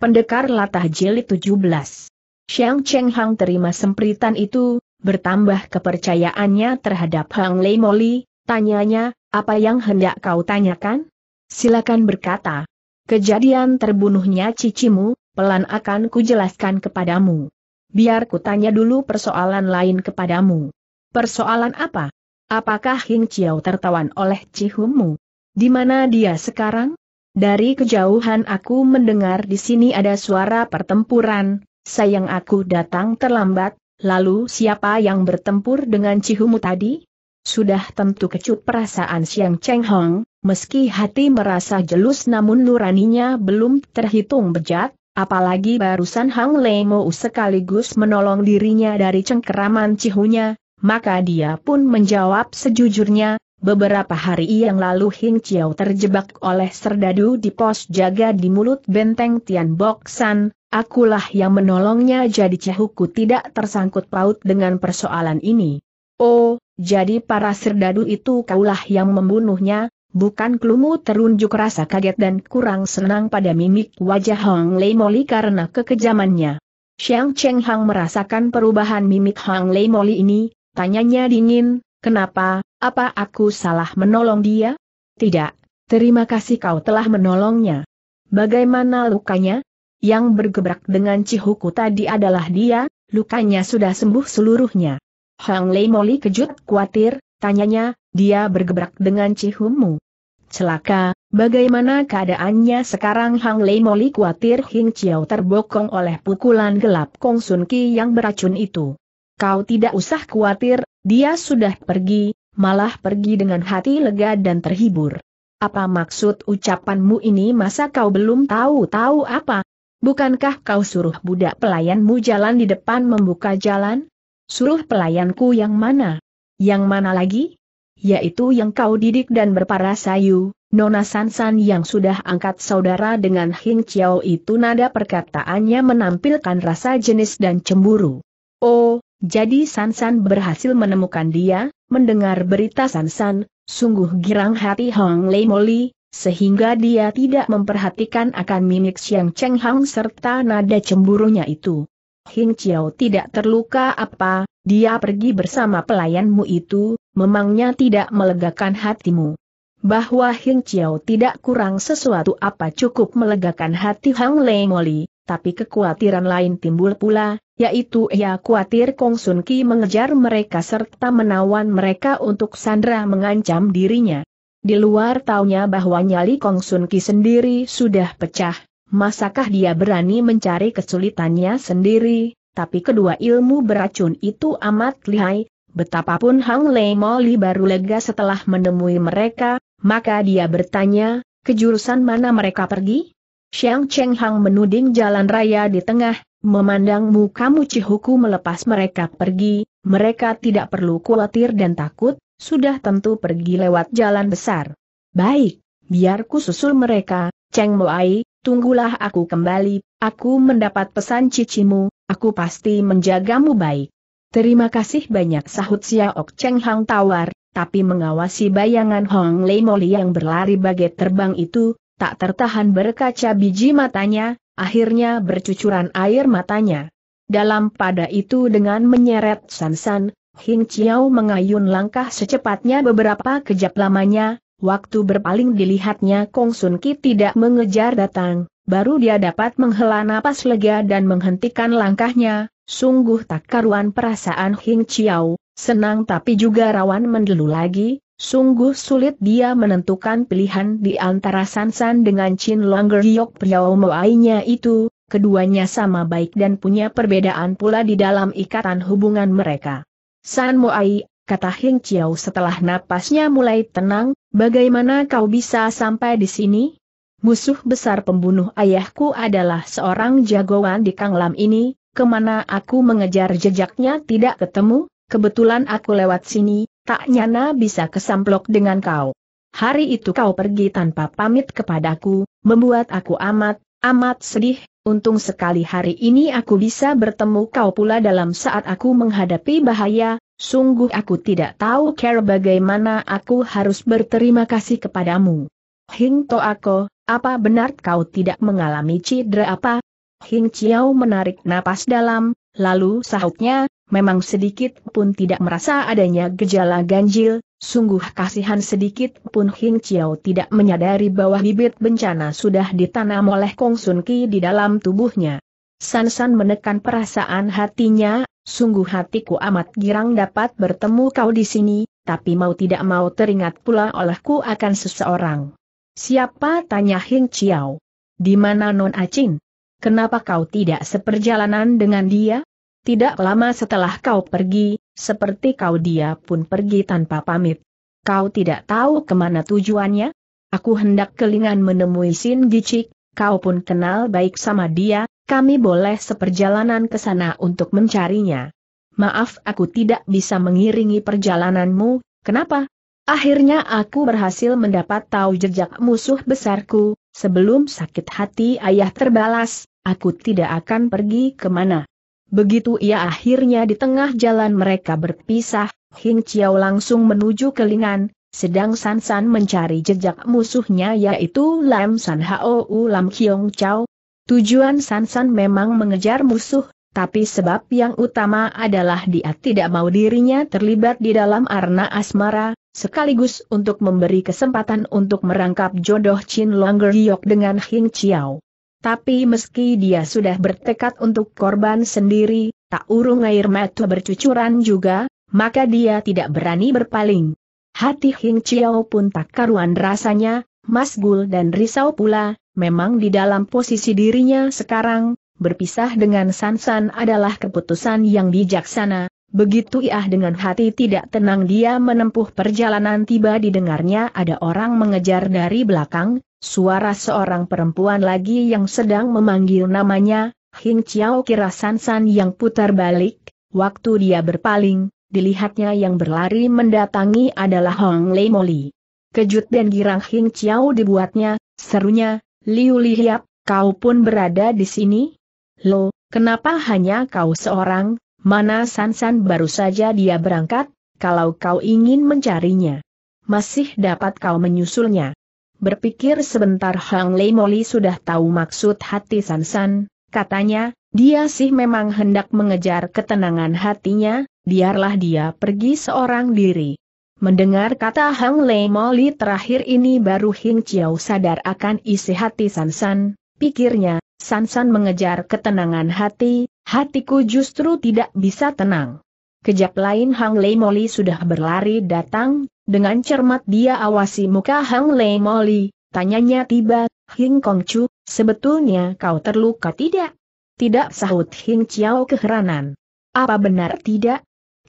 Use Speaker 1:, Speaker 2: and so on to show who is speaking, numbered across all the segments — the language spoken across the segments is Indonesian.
Speaker 1: Pendekar Latah Jeli 17 Xiang Cheng Hang terima sempritan itu, bertambah kepercayaannya terhadap Hang Lei Moli, tanyanya, apa yang hendak kau tanyakan? Silakan berkata. Kejadian terbunuhnya cicimu, pelan akan kujelaskan kepadamu. Biar kutanya dulu persoalan lain kepadamu. Persoalan apa? Apakah Hing Chiao tertawan oleh Cihumu? Di mana dia sekarang? Dari kejauhan aku mendengar di sini ada suara pertempuran, sayang aku datang terlambat, lalu siapa yang bertempur dengan Cihumu tadi? Sudah tentu kecut perasaan Siang Cheng Hong, meski hati merasa jelus namun nuraninya belum terhitung bejat, apalagi barusan Hang Mo sekaligus menolong dirinya dari cengkeraman Cihunya, maka dia pun menjawab sejujurnya, Beberapa hari yang lalu Hing Chiao terjebak oleh serdadu di pos jaga di mulut benteng Tian Bok San. akulah yang menolongnya jadi Cehuku tidak tersangkut paut dengan persoalan ini. Oh, jadi para serdadu itu kaulah yang membunuhnya, bukan Klumu terunjuk rasa kaget dan kurang senang pada mimik wajah Hong Lei Moli karena kekejamannya. Xiang Cheng Hang merasakan perubahan mimik Hong Lei Moli ini, tanyanya dingin, kenapa, apa aku salah menolong dia? Tidak, terima kasih kau telah menolongnya. Bagaimana lukanya? Yang bergebrak dengan Cihuku tadi adalah dia, lukanya sudah sembuh seluruhnya. Hang Lei Moli kejut khawatir, tanyanya, dia bergebrak dengan Cihumu. Celaka, bagaimana keadaannya sekarang Hang Lei Moli khawatir Hing Chiao terbokong oleh pukulan gelap Kong Sun Ki yang beracun itu. Kau tidak usah khawatir, dia sudah pergi, malah pergi dengan hati lega dan terhibur. Apa maksud ucapanmu ini masa kau belum tahu-tahu apa? Bukankah kau suruh budak pelayanmu jalan di depan membuka jalan? Suruh pelayanku yang mana? Yang mana lagi? Yaitu yang kau didik dan berparasayu, Nona Sansan yang sudah angkat saudara dengan Hing Chiao itu nada perkataannya menampilkan rasa jenis dan cemburu. Oh, jadi Sansan berhasil menemukan dia, mendengar berita Sansan, sungguh girang hati Hong Lei Moli, sehingga dia tidak memperhatikan akan mimik Xiang Cheng Hang serta nada cemburunya itu. Hing Chiao tidak terluka apa, dia pergi bersama pelayanmu itu, memangnya tidak melegakan hatimu. Bahwa Hing Chiao tidak kurang sesuatu apa cukup melegakan hati Hong Lei Moli, tapi kekhawatiran lain timbul pula, yaitu ia khawatir Kong Sun Ki mengejar mereka serta menawan mereka untuk Sandra mengancam dirinya. Di luar taunya bahwa nyali Kong Sun Ki sendiri sudah pecah, masakah dia berani mencari kesulitannya sendiri, tapi kedua ilmu beracun itu amat lihai, betapapun Hang Lei Moli baru lega setelah menemui mereka, maka dia bertanya, ke jurusan mana mereka pergi? Xiang Cheng Hang menuding jalan raya di tengah, Memandangmu kamu Cihuku melepas mereka pergi, mereka tidak perlu khawatir dan takut, sudah tentu pergi lewat jalan besar. Baik, biarku susul mereka, Cheng Moai, tunggulah aku kembali, aku mendapat pesan cicimu, aku pasti menjagamu baik. Terima kasih banyak sahut Xiaok Cheng Hang tawar, tapi mengawasi bayangan Hong Lei Moli yang berlari bagai terbang itu, tak tertahan berkaca biji matanya, akhirnya bercucuran air matanya. Dalam pada itu dengan menyeret Sansan, Hing Chiao mengayun langkah secepatnya beberapa kejap lamanya, waktu berpaling dilihatnya Kong Sun Ki tidak mengejar datang, baru dia dapat menghela napas lega dan menghentikan langkahnya, sungguh tak karuan perasaan Hing Chiao, senang tapi juga rawan mendelu lagi, Sungguh sulit dia menentukan pilihan di antara Sansan dengan Chin Longer Yok Piao Moainya itu, keduanya sama baik dan punya perbedaan pula di dalam ikatan hubungan mereka. San Moai, kata Heng Chiao setelah napasnya mulai tenang, bagaimana kau bisa sampai di sini? Musuh besar pembunuh ayahku adalah seorang jagoan di Kang Lam ini, kemana aku mengejar jejaknya tidak ketemu, kebetulan aku lewat sini, tak nyana bisa kesamplok dengan kau. Hari itu kau pergi tanpa pamit kepadaku, membuat aku amat, amat sedih, untung sekali hari ini aku bisa bertemu kau pula dalam saat aku menghadapi bahaya, sungguh aku tidak tahu care bagaimana aku harus berterima kasih kepadamu. Hing Toako, apa benar kau tidak mengalami cedera apa? Hing Chiao menarik napas dalam, lalu sahutnya, memang sedikit pun tidak merasa adanya gejala ganjil, sungguh kasihan sedikit pun Hing Chiao tidak menyadari bahwa bibit bencana sudah ditanam oleh Kong Sun Ki di dalam tubuhnya. San San menekan perasaan hatinya, sungguh hatiku amat girang dapat bertemu kau di sini, tapi mau tidak mau teringat pula olehku akan seseorang. Siapa tanya Hing Chiao? Di mana Non Acin? Kenapa kau tidak seperjalanan dengan dia? Tidak lama setelah kau pergi, seperti kau dia pun pergi tanpa pamit. Kau tidak tahu kemana tujuannya? Aku hendak kelingan menemui Sin Gicik, kau pun kenal baik sama dia, kami boleh seperjalanan ke sana untuk mencarinya. Maaf aku tidak bisa mengiringi perjalananmu, kenapa? Akhirnya aku berhasil mendapat tahu jejak musuh besarku, sebelum sakit hati ayah terbalas, aku tidak akan pergi kemana. Begitu ia akhirnya di tengah jalan mereka berpisah, Hing Chiao langsung menuju ke Lingan, sedang San San mencari jejak musuhnya yaitu Lam San Hao U Lam Kiong Chao. Tujuan San San memang mengejar musuh, tapi sebab yang utama adalah dia tidak mau dirinya terlibat di dalam arna asmara, sekaligus untuk memberi kesempatan untuk merangkap jodoh Chin Longer Giok dengan Hing Chiao. Tapi meski dia sudah bertekad untuk korban sendiri, tak urung air mata bercucuran juga, maka dia tidak berani berpaling. Hati Hing Chiao pun tak karuan rasanya, masgul dan risau pula, memang di dalam posisi dirinya sekarang, berpisah dengan Sansan adalah keputusan yang bijaksana, Begitu ia dengan hati tidak tenang dia menempuh perjalanan tiba didengarnya ada orang mengejar dari belakang, Suara seorang perempuan lagi yang sedang memanggil namanya, Hing Chiao kira San San yang putar balik, waktu dia berpaling, dilihatnya yang berlari mendatangi adalah Hong Lei Moli. Kejut dan girang Hing Chiao dibuatnya, serunya, Liu Lihiap, kau pun berada di sini? Lo, kenapa hanya kau seorang, mana San San baru saja dia berangkat, kalau kau ingin mencarinya. Masih dapat kau menyusulnya. Berpikir sebentar Hang Lei Moli sudah tahu maksud hati Sansan, katanya, dia sih memang hendak mengejar ketenangan hatinya, biarlah dia pergi seorang diri. Mendengar kata Hang Lei Moli terakhir ini baru Hing Chiao sadar akan isi hati Sansan, pikirnya, Sansan mengejar ketenangan hati, hatiku justru tidak bisa tenang. Kejap lain Hang Lei Moli sudah berlari datang, dengan cermat dia awasi muka Hang Lei Moli, tanyanya tiba, Hing Kong Chu, sebetulnya kau terluka tidak? Tidak sahut Hing Chiao keheranan. Apa benar tidak?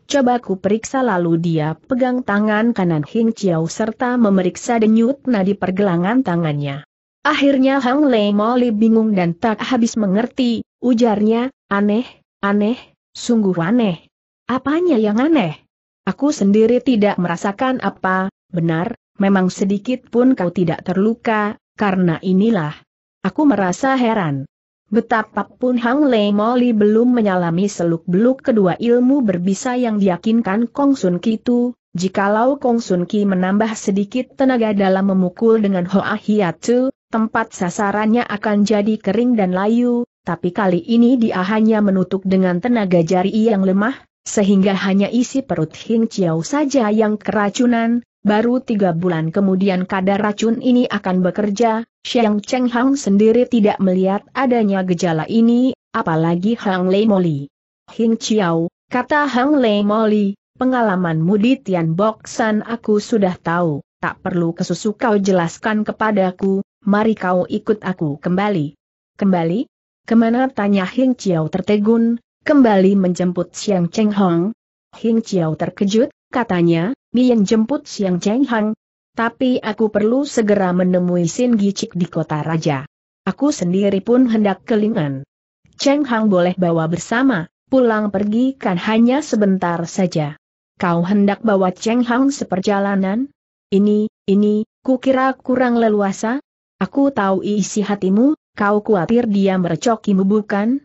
Speaker 1: Coba ku periksa lalu dia pegang tangan kanan Hing Chiao serta memeriksa denyut nadi pergelangan tangannya. Akhirnya Hang Lei Moli bingung dan tak habis mengerti, ujarnya, aneh, aneh, sungguh aneh. Apanya yang aneh? Aku sendiri tidak merasakan apa, benar, memang sedikit pun kau tidak terluka, karena inilah. Aku merasa heran. Betapapun Hang Lei Moli belum menyalami seluk-beluk kedua ilmu berbisa yang diyakinkan Kong Sun itu, jikalau Kong Sun Ki menambah sedikit tenaga dalam memukul dengan Hoa Hiatsu, tempat sasarannya akan jadi kering dan layu, tapi kali ini dia hanya menutup dengan tenaga jari yang lemah, sehingga hanya isi perut Hing Chiao saja yang keracunan, baru tiga bulan kemudian kadar racun ini akan bekerja, Xiang Cheng Hang sendiri tidak melihat adanya gejala ini, apalagi Hang Lei Moli. Hing Chiao, kata Hang Lei Moli, pengalamanmu di Tian Boksan aku sudah tahu, tak perlu kesusu kau jelaskan kepadaku, mari kau ikut aku kembali. Kembali? Kemana tanya Hing Chiao tertegun, kembali menjemput Siang Cheng Hong. Hing Chiao terkejut, katanya, Mian jemput Siang Cheng Hong. Tapi aku perlu segera menemui Sin Gicik di kota raja. Aku sendiri pun hendak kelingan. Cheng Hang boleh bawa bersama, pulang pergi kan hanya sebentar saja. Kau hendak bawa Cheng Hang seperjalanan? Ini, ini, kukira kurang leluasa? Aku tahu isi hatimu, kau khawatir dia merecokimu bukan?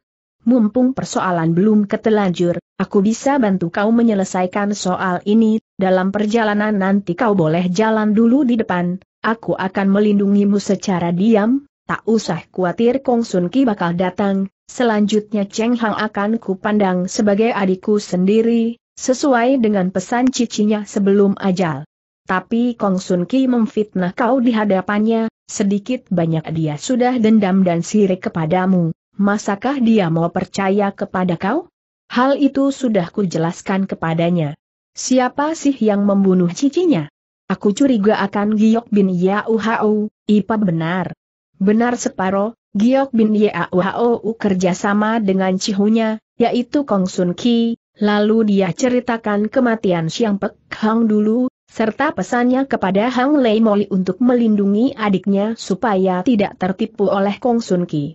Speaker 1: mumpung persoalan belum ketelanjur, aku bisa bantu kau menyelesaikan soal ini, dalam perjalanan nanti kau boleh jalan dulu di depan, aku akan melindungimu secara diam, tak usah khawatir Kong Sun Ki bakal datang, selanjutnya Cheng Hang akan kupandang sebagai adikku sendiri, sesuai dengan pesan cicinya sebelum ajal. Tapi Kong Sun Ki memfitnah kau di hadapannya, sedikit banyak dia sudah dendam dan sirik kepadamu, masakah dia mau percaya kepada kau? Hal itu sudah kujelaskan kepadanya. Siapa sih yang membunuh cicinya? Aku curiga akan Giok bin Yauhau, Ipa benar. Benar separo, Giok bin Yauhau kerjasama dengan cihunya, yaitu Kong Sun Ki, lalu dia ceritakan kematian Siang Pek Hang dulu, serta pesannya kepada Hang Lei Moli untuk melindungi adiknya supaya tidak tertipu oleh Kong Sun Ki.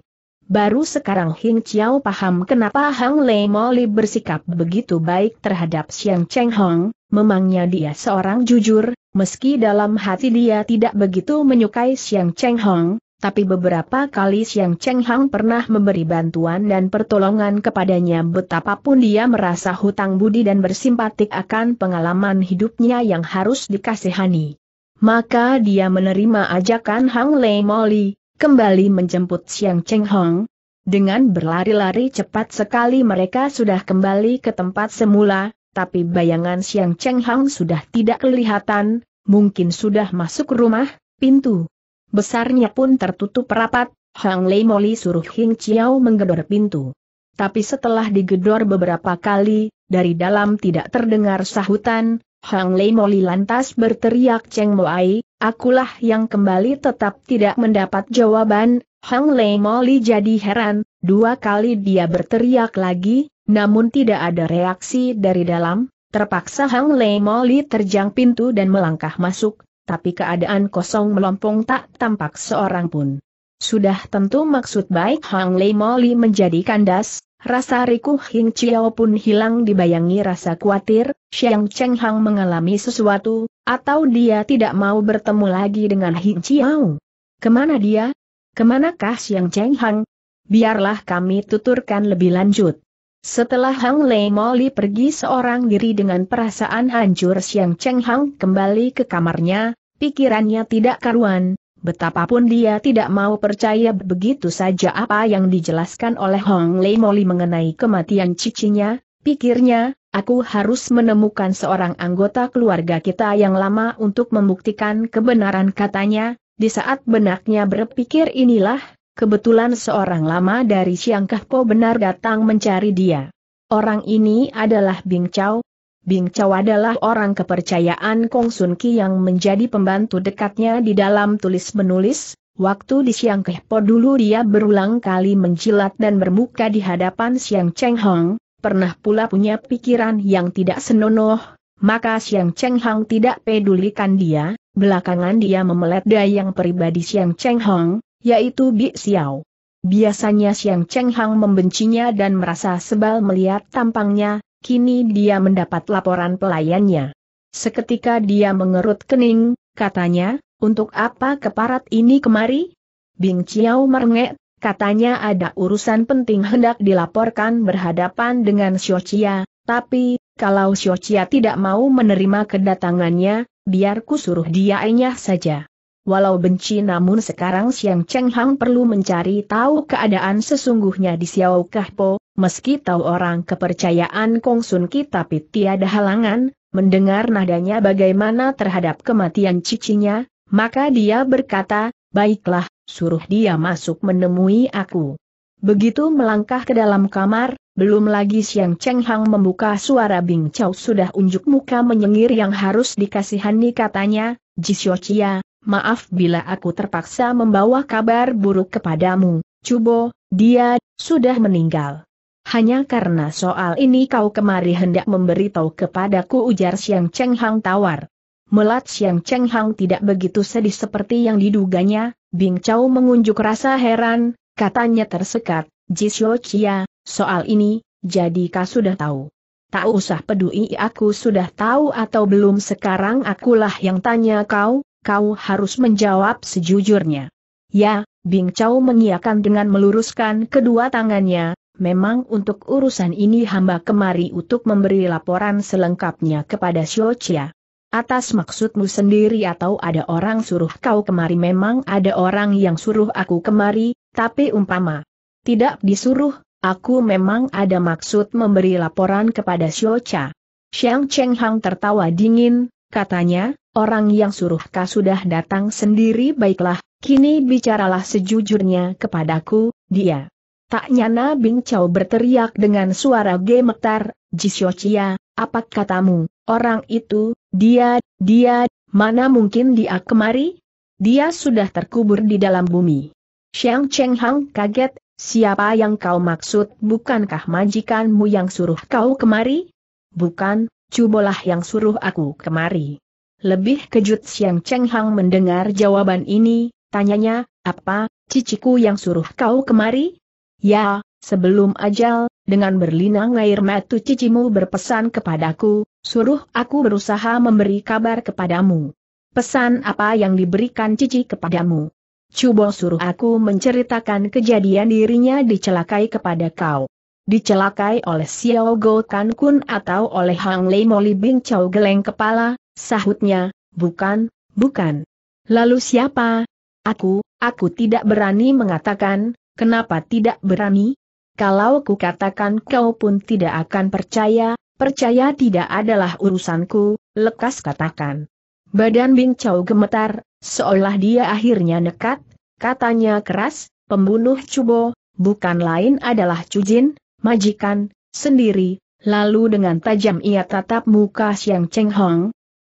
Speaker 1: Baru sekarang Hing Chiao paham kenapa Hang Lei Moli bersikap begitu baik terhadap Xiang Cheng Hong, memangnya dia seorang jujur, meski dalam hati dia tidak begitu menyukai Xiang Cheng Hong, tapi beberapa kali Xiang Cheng Hong pernah memberi bantuan dan pertolongan kepadanya betapapun dia merasa hutang budi dan bersimpatik akan pengalaman hidupnya yang harus dikasihani. Maka dia menerima ajakan Hang Lei Moli, kembali menjemput Xiang Cheng Hong. Dengan berlari-lari cepat sekali mereka sudah kembali ke tempat semula, tapi bayangan Xiang Cheng Hong sudah tidak kelihatan, mungkin sudah masuk rumah, pintu besarnya pun tertutup rapat, Hang Lei Moli suruh Hing Chiao menggedor pintu. Tapi setelah digedor beberapa kali, dari dalam tidak terdengar sahutan, Hang Lei Moli lantas berteriak Cheng Moai, akulah yang kembali tetap tidak mendapat jawaban, Hang Lei Moli jadi heran, dua kali dia berteriak lagi, namun tidak ada reaksi dari dalam, terpaksa Hang Lei Moli terjang pintu dan melangkah masuk, tapi keadaan kosong melompong tak tampak seorang pun. Sudah tentu maksud baik Hang Lei Moli menjadi kandas, Rasa riku Hing Chiao pun hilang dibayangi rasa khawatir, Xiang Cheng Hang mengalami sesuatu, atau dia tidak mau bertemu lagi dengan Hing Chiao. Kemana dia? Kemanakah Xiang Cheng Hang? Biarlah kami tuturkan lebih lanjut. Setelah Hang Lei Moli pergi seorang diri dengan perasaan hancur Xiang Cheng Hang kembali ke kamarnya, pikirannya tidak karuan, Betapapun dia tidak mau percaya begitu saja apa yang dijelaskan oleh Hong Lei Moli mengenai kematian cicinya, pikirnya, aku harus menemukan seorang anggota keluarga kita yang lama untuk membuktikan kebenaran katanya, di saat benaknya berpikir inilah, kebetulan seorang lama dari Siang Po benar datang mencari dia. Orang ini adalah Bing Chao, Bing Chao adalah orang kepercayaan Kong Sun Ki yang menjadi pembantu dekatnya di dalam tulis-menulis. Waktu di Siang Kehpo dulu dia berulang kali menjilat dan bermuka di hadapan Siang Cheng Hong, pernah pula punya pikiran yang tidak senonoh, maka Siang Cheng Hong tidak pedulikan dia, belakangan dia memeledda yang pribadi Siang Cheng Hong, yaitu Bi Xiao. Biasanya Siang Cheng Hang membencinya dan merasa sebal melihat tampangnya, kini dia mendapat laporan pelayannya. Seketika dia mengerut kening, katanya, untuk apa keparat ini kemari? Bing Chiao merengek, katanya ada urusan penting hendak dilaporkan berhadapan dengan Xiao Chia, tapi, kalau Xiao Chia tidak mau menerima kedatangannya, biarku suruh dia enyah saja. Walau benci namun sekarang Siang Cheng Hang perlu mencari tahu keadaan sesungguhnya di Xiao Kahpo, meski tahu orang kepercayaan Kong Sun Ki tapi tiada halangan, mendengar nadanya bagaimana terhadap kematian cicinya, maka dia berkata, baiklah, suruh dia masuk menemui aku. Begitu melangkah ke dalam kamar, belum lagi Siang Cheng Hang membuka suara Bing Chao sudah unjuk muka menyengir yang harus dikasihani katanya, Jisyo Chia, maaf bila aku terpaksa membawa kabar buruk kepadamu, Cubo, dia, sudah meninggal. Hanya karena soal ini kau kemari hendak memberitahu kepadaku ujar Siang Cheng Hang tawar. Melat Siang Cheng Hang tidak begitu sedih seperti yang diduganya, Bing Chao mengunjuk rasa heran, katanya tersekat, Jisyo Chia, soal ini, jadi kau sudah tahu. Tak usah peduli aku sudah tahu atau belum sekarang akulah yang tanya kau, kau harus menjawab sejujurnya. Ya, Bing Chao mengiakan dengan meluruskan kedua tangannya, memang untuk urusan ini hamba kemari untuk memberi laporan selengkapnya kepada Xiao Chia. Atas maksudmu sendiri atau ada orang suruh kau kemari memang ada orang yang suruh aku kemari, tapi umpama tidak disuruh, aku memang ada maksud memberi laporan kepada Xiao Chia. Xiang Cheng Hang tertawa dingin, katanya, orang yang suruh kau sudah datang sendiri baiklah, kini bicaralah sejujurnya kepadaku, dia. Tak nyana Bing Chow berteriak dengan suara gemetar, Jisyochia, apa katamu, orang itu, dia, dia, mana mungkin dia kemari? Dia sudah terkubur di dalam bumi. Xiang Cheng Hang kaget, siapa yang kau maksud bukankah majikanmu yang suruh kau kemari? Bukan, cubalah yang suruh aku kemari. Lebih kejut Siang Cheng Hang mendengar jawaban ini, tanyanya, apa, ciciku yang suruh kau kemari? Ya, sebelum ajal, dengan berlinang air mata cicimu berpesan kepadaku, suruh aku berusaha memberi kabar kepadamu. Pesan apa yang diberikan cici kepadamu? Cubo suruh aku menceritakan kejadian dirinya dicelakai kepada kau dicelakai oleh Xiao Go Kan Kun atau oleh Hang Lei Moli Bing Chow geleng kepala, sahutnya, bukan, bukan. Lalu siapa? Aku, aku tidak berani mengatakan, kenapa tidak berani? Kalau ku katakan kau pun tidak akan percaya, percaya tidak adalah urusanku, lekas katakan. Badan Bing Chow gemetar, seolah dia akhirnya nekat, katanya keras, pembunuh Cubo, bukan lain adalah Cujin, majikan, sendiri, lalu dengan tajam ia tatap muka Xiang Cheng Hong.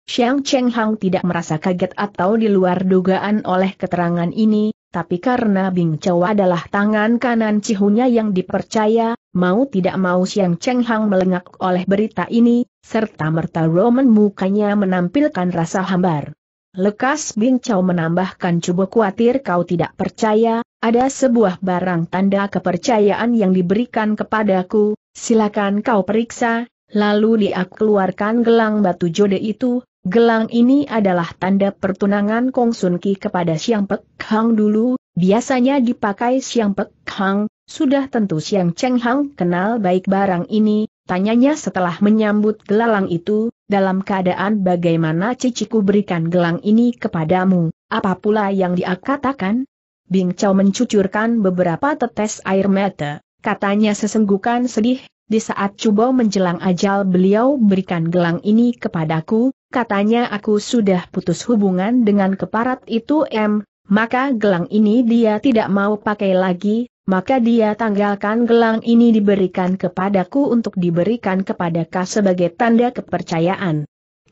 Speaker 1: Xiang Cheng Hong tidak merasa kaget atau di luar dugaan oleh keterangan ini, tapi karena Bing Chow adalah tangan kanan cihunya yang dipercaya, mau tidak mau Xiang Cheng Hong melengak oleh berita ini, serta merta Roman mukanya menampilkan rasa hambar. Lekas Bing Chow menambahkan coba khawatir kau tidak percaya, ada sebuah barang tanda kepercayaan yang diberikan kepadaku, silakan kau periksa, lalu dia keluarkan gelang batu jode itu, gelang ini adalah tanda pertunangan Kong Sun Ki kepada Siang Pek Hang dulu, biasanya dipakai Siang Pek Hang, sudah tentu Siang Cheng Hang kenal baik barang ini, tanyanya setelah menyambut gelang itu, dalam keadaan bagaimana ciciku berikan gelang ini kepadamu, apa pula yang dia katakan? Bing Chow mencucurkan beberapa tetes air mata, katanya sesenggukan sedih, di saat cubo menjelang ajal beliau berikan gelang ini kepadaku, katanya aku sudah putus hubungan dengan keparat itu M, maka gelang ini dia tidak mau pakai lagi, maka dia tanggalkan gelang ini diberikan kepadaku untuk diberikan kepada sebagai tanda kepercayaan.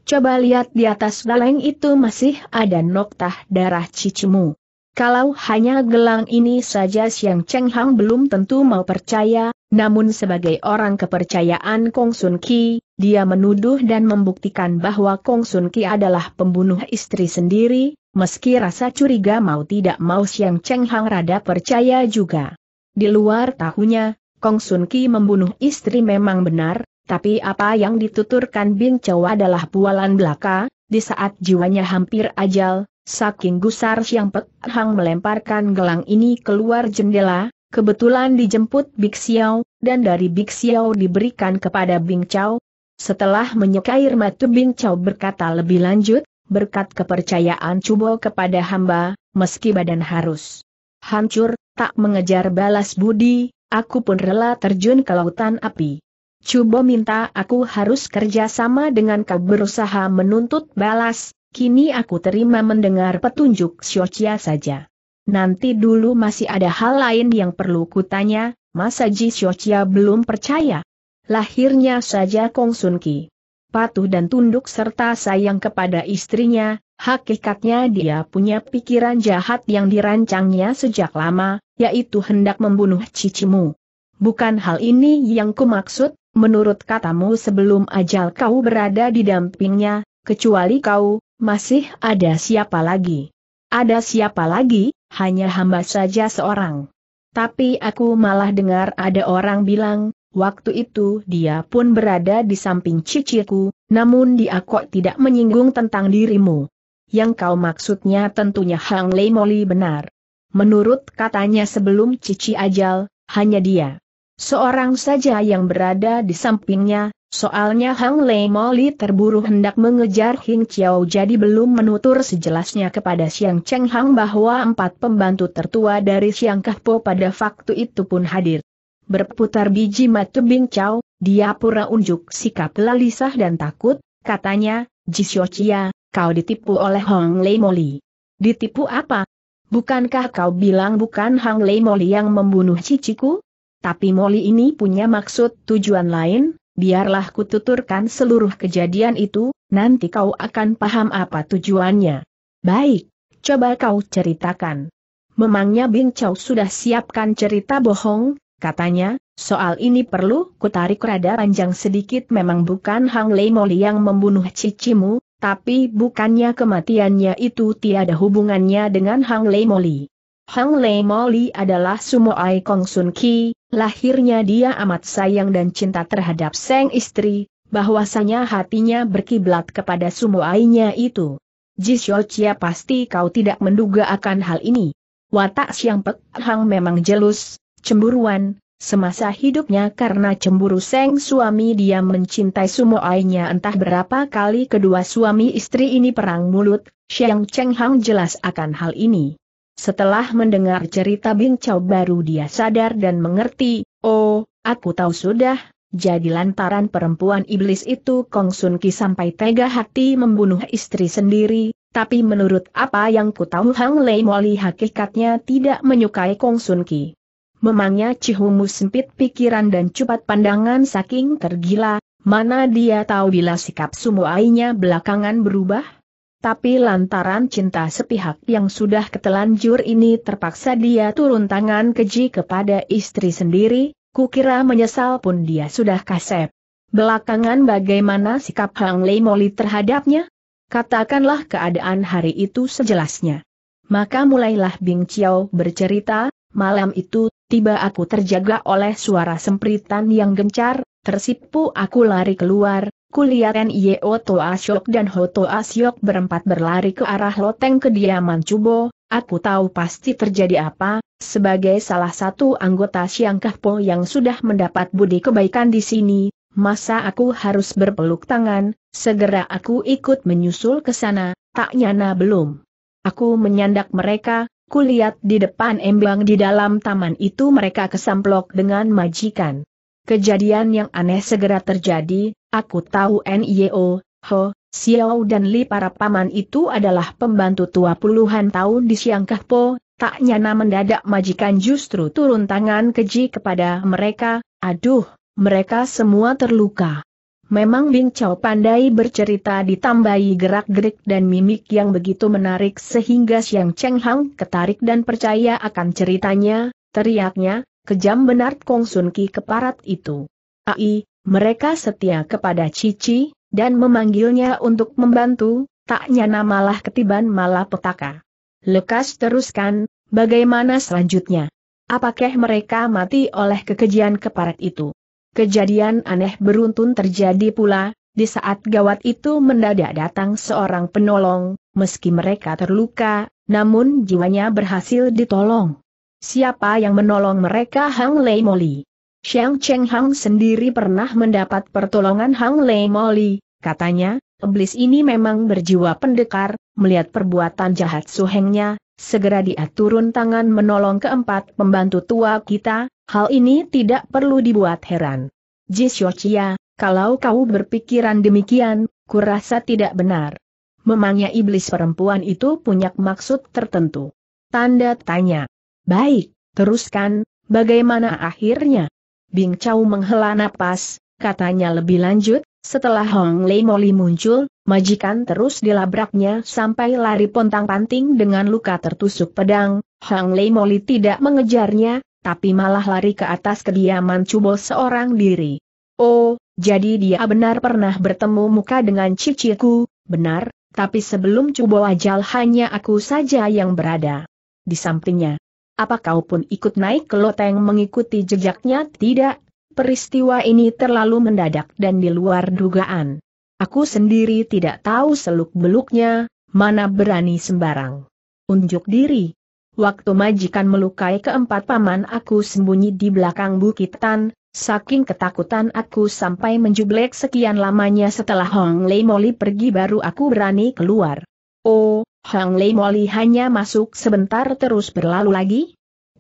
Speaker 1: Coba lihat di atas baleng itu masih ada noktah darah cicimu. Kalau hanya gelang ini saja Siang Cheng Hang belum tentu mau percaya, namun sebagai orang kepercayaan Kong Sun Ki, dia menuduh dan membuktikan bahwa Kong Sun Ki adalah pembunuh istri sendiri, meski rasa curiga mau tidak mau Siang Cheng Hang rada percaya juga. Di luar tahunya, Kong Sun Ki membunuh istri memang benar, tapi apa yang dituturkan Bin Chow adalah bualan belaka, di saat jiwanya hampir ajal, Saking gusar Siang Pek Hang melemparkan gelang ini keluar jendela, kebetulan dijemput Big Xiao, dan dari Big Xiao diberikan kepada Bing Chao. Setelah menyeka air mata Bing Chao berkata lebih lanjut, berkat kepercayaan Cubo kepada hamba, meski badan harus hancur, tak mengejar balas budi, aku pun rela terjun ke lautan api. Cubo minta aku harus kerja sama dengan kau berusaha menuntut balas, Kini aku terima mendengar petunjuk Xiochia saja. Nanti dulu masih ada hal lain yang perlu kutanya, masa Ji Xiochia belum percaya? Lahirnya saja Kong Sun Ki. Patuh dan tunduk serta sayang kepada istrinya, hakikatnya dia punya pikiran jahat yang dirancangnya sejak lama, yaitu hendak membunuh cicimu. Bukan hal ini yang kumaksud, menurut katamu sebelum ajal kau berada di dampingnya, kecuali kau, masih ada siapa lagi? Ada siapa lagi? Hanya hamba saja seorang. Tapi aku malah dengar ada orang bilang, waktu itu dia pun berada di samping ciciku, namun dia kok tidak menyinggung tentang dirimu. Yang kau maksudnya tentunya Hang Lei Moli benar. Menurut katanya sebelum cici ajal, hanya dia. Seorang saja yang berada di sampingnya, Soalnya Hang Lei Moli terburu hendak mengejar Hing Chiao jadi belum menutur sejelasnya kepada Siang Cheng Hang bahwa empat pembantu tertua dari Siang Po pada waktu itu pun hadir. Berputar biji mata Bing Chiao, dia pura unjuk sikap lalisah dan takut, katanya, Jisyo Chia, kau ditipu oleh Hang Lei Moli. Ditipu apa? Bukankah kau bilang bukan Hang Lei Moli yang membunuh ciciku? Tapi Moli ini punya maksud tujuan lain, biarlah kututurkan seluruh kejadian itu, nanti kau akan paham apa tujuannya. Baik, coba kau ceritakan. Memangnya Bing Chow sudah siapkan cerita bohong, katanya, soal ini perlu kutarik rada panjang sedikit memang bukan Hang Lei Moli yang membunuh cicimu, tapi bukannya kematiannya itu tiada hubungannya dengan Hang Lei Moli. Hang Lei Moli adalah Sumo Ai Kong Sun Ki, lahirnya dia amat sayang dan cinta terhadap sang istri, bahwasanya hatinya berkiblat kepada Sumo Ai-nya itu. Ji Chia pasti kau tidak menduga akan hal ini. Watak Siang Pek Hang memang jelus, cemburuan, semasa hidupnya karena cemburu sang suami dia mencintai Sumo Ai-nya entah berapa kali kedua suami istri ini perang mulut, Siang Cheng Hang jelas akan hal ini. Setelah mendengar cerita Bing Chow baru dia sadar dan mengerti, oh, aku tahu sudah, jadi lantaran perempuan iblis itu Kong Sun Ki sampai tega hati membunuh istri sendiri, tapi menurut apa yang ku tahu Hang Lei Moli hakikatnya tidak menyukai Kong Sun Ki. Memangnya Cihumu sempit pikiran dan cepat pandangan saking tergila, mana dia tahu bila sikap sumuainya belakangan berubah? tapi lantaran cinta sepihak yang sudah ketelanjur ini terpaksa dia turun tangan keji kepada istri sendiri, kukira menyesal pun dia sudah kasep. Belakangan bagaimana sikap Hang Lei Moli terhadapnya? Katakanlah keadaan hari itu sejelasnya. Maka mulailah Bing Chiao bercerita, malam itu, tiba aku terjaga oleh suara sempritan yang gencar, Tersipu aku lari keluar, kulihat Nio Toa Asyok dan Hoto Asyok berempat berlari ke arah loteng kediaman Cubo, aku tahu pasti terjadi apa, sebagai salah satu anggota Siang Kahpo yang sudah mendapat budi kebaikan di sini, masa aku harus berpeluk tangan, segera aku ikut menyusul ke sana, tak nyana belum. Aku menyandak mereka, kulihat di depan embang di dalam taman itu mereka kesamplok dengan majikan. Kejadian yang aneh segera terjadi, aku tahu NIO, Ho, Xiao dan Li para paman itu adalah pembantu tua puluhan tahun di Siang Po, tak nyana mendadak majikan justru turun tangan keji kepada mereka, aduh, mereka semua terluka. Memang Bing Chao pandai bercerita ditambahi gerak-gerik dan mimik yang begitu menarik sehingga Siang Cheng Hang ketarik dan percaya akan ceritanya, teriaknya, kejam benar Kong Sun Ki keparat itu. Ai, mereka setia kepada Cici, dan memanggilnya untuk membantu, Taknya namalah ketiban malah petaka. Lekas teruskan, bagaimana selanjutnya? Apakah mereka mati oleh kekejian keparat itu? Kejadian aneh beruntun terjadi pula, di saat gawat itu mendadak datang seorang penolong, meski mereka terluka, namun jiwanya berhasil ditolong. Siapa yang menolong mereka Hang Lei Moli? Xiang Cheng Hang sendiri pernah mendapat pertolongan Hang Lei Moli, katanya, iblis ini memang berjiwa pendekar, melihat perbuatan jahat suhengnya, segera dia turun tangan menolong keempat pembantu tua kita, hal ini tidak perlu dibuat heran. Ji Jisyochia, kalau kau berpikiran demikian, kurasa tidak benar. Memangnya iblis perempuan itu punya maksud tertentu? Tanda tanya. Baik, teruskan, bagaimana akhirnya? Bing Chau menghela napas, katanya lebih lanjut, setelah Hong Lei Moli muncul, majikan terus dilabraknya sampai lari pontang-panting dengan luka tertusuk pedang, Hong Lei Moli tidak mengejarnya, tapi malah lari ke atas kediaman Cubo seorang diri. Oh, jadi dia benar pernah bertemu muka dengan ciciku, benar, tapi sebelum Cubo Ajal hanya aku saja yang berada di sampingnya. Apa kau pun ikut naik ke loteng mengikuti jejaknya? Tidak, peristiwa ini terlalu mendadak dan di luar dugaan. Aku sendiri tidak tahu seluk-beluknya, mana berani sembarang. Unjuk diri. Waktu majikan melukai keempat paman aku sembunyi di belakang bukit tan, saking ketakutan aku sampai menjublek sekian lamanya setelah Hong Lei Moli pergi baru aku berani keluar. Oh, Hang Lei Moli hanya masuk sebentar terus berlalu lagi?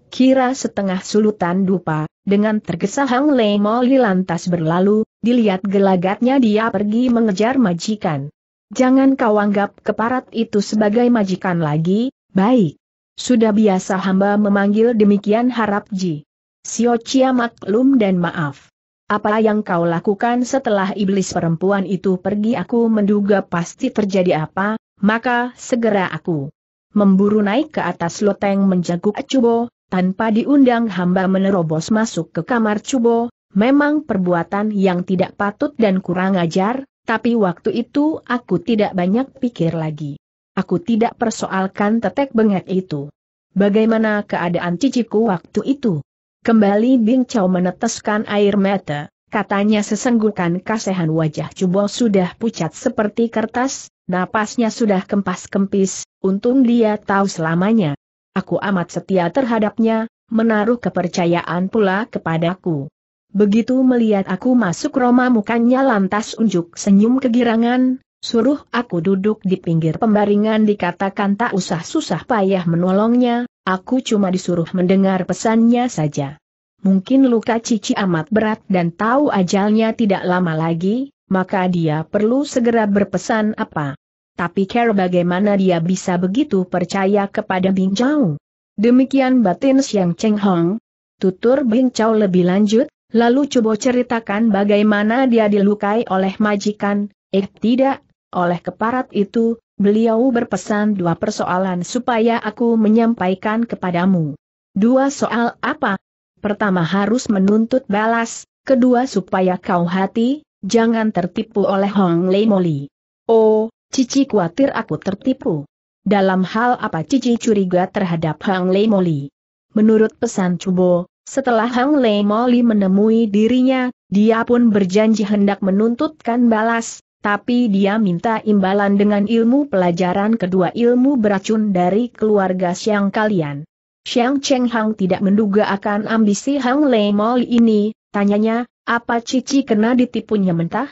Speaker 1: Kira setengah sulutan dupa, dengan tergesa Hang Lei Moli lantas berlalu, dilihat gelagatnya dia pergi mengejar majikan. Jangan kau anggap keparat itu sebagai majikan lagi, baik. Sudah biasa hamba memanggil demikian harap Ji. Sio Chia maklum dan maaf. Apa yang kau lakukan setelah iblis perempuan itu pergi aku menduga pasti terjadi apa, maka segera aku memburu naik ke atas loteng menjaguk Cubo, tanpa diundang hamba menerobos masuk ke kamar Cubo, memang perbuatan yang tidak patut dan kurang ajar, tapi waktu itu aku tidak banyak pikir lagi. Aku tidak persoalkan tetek bengek itu. Bagaimana keadaan ciciku waktu itu? Kembali Bing Chow meneteskan air mata, katanya sesenggukan kasehan wajah Cubo sudah pucat seperti kertas, Napasnya sudah kempas-kempis, untung dia tahu selamanya. Aku amat setia terhadapnya, menaruh kepercayaan pula kepadaku. Begitu melihat aku masuk Roma mukanya lantas unjuk senyum kegirangan, suruh aku duduk di pinggir pembaringan dikatakan tak usah susah payah menolongnya, aku cuma disuruh mendengar pesannya saja. Mungkin luka cici amat berat dan tahu ajalnya tidak lama lagi, maka dia perlu segera berpesan apa. Tapi care bagaimana dia bisa begitu percaya kepada Bing Chao? Demikian batin Siang Cheng Hong. Tutur Bing Chao lebih lanjut, lalu coba ceritakan bagaimana dia dilukai oleh majikan, eh tidak, oleh keparat itu, beliau berpesan dua persoalan supaya aku menyampaikan kepadamu. Dua soal apa? Pertama harus menuntut balas, kedua supaya kau hati, Jangan tertipu oleh Hong Lei Moli. Oh, Cici khawatir aku tertipu. Dalam hal apa Cici curiga terhadap Hong Lei Moli? Menurut pesan Cubo, setelah Hong Lei Moli menemui dirinya, dia pun berjanji hendak menuntutkan balas, tapi dia minta imbalan dengan ilmu pelajaran kedua ilmu beracun dari keluarga Xiang kalian. Xiang Cheng Hang tidak menduga akan ambisi Hang Lei Moli ini, tanyanya, apa Cici kena ditipunya mentah?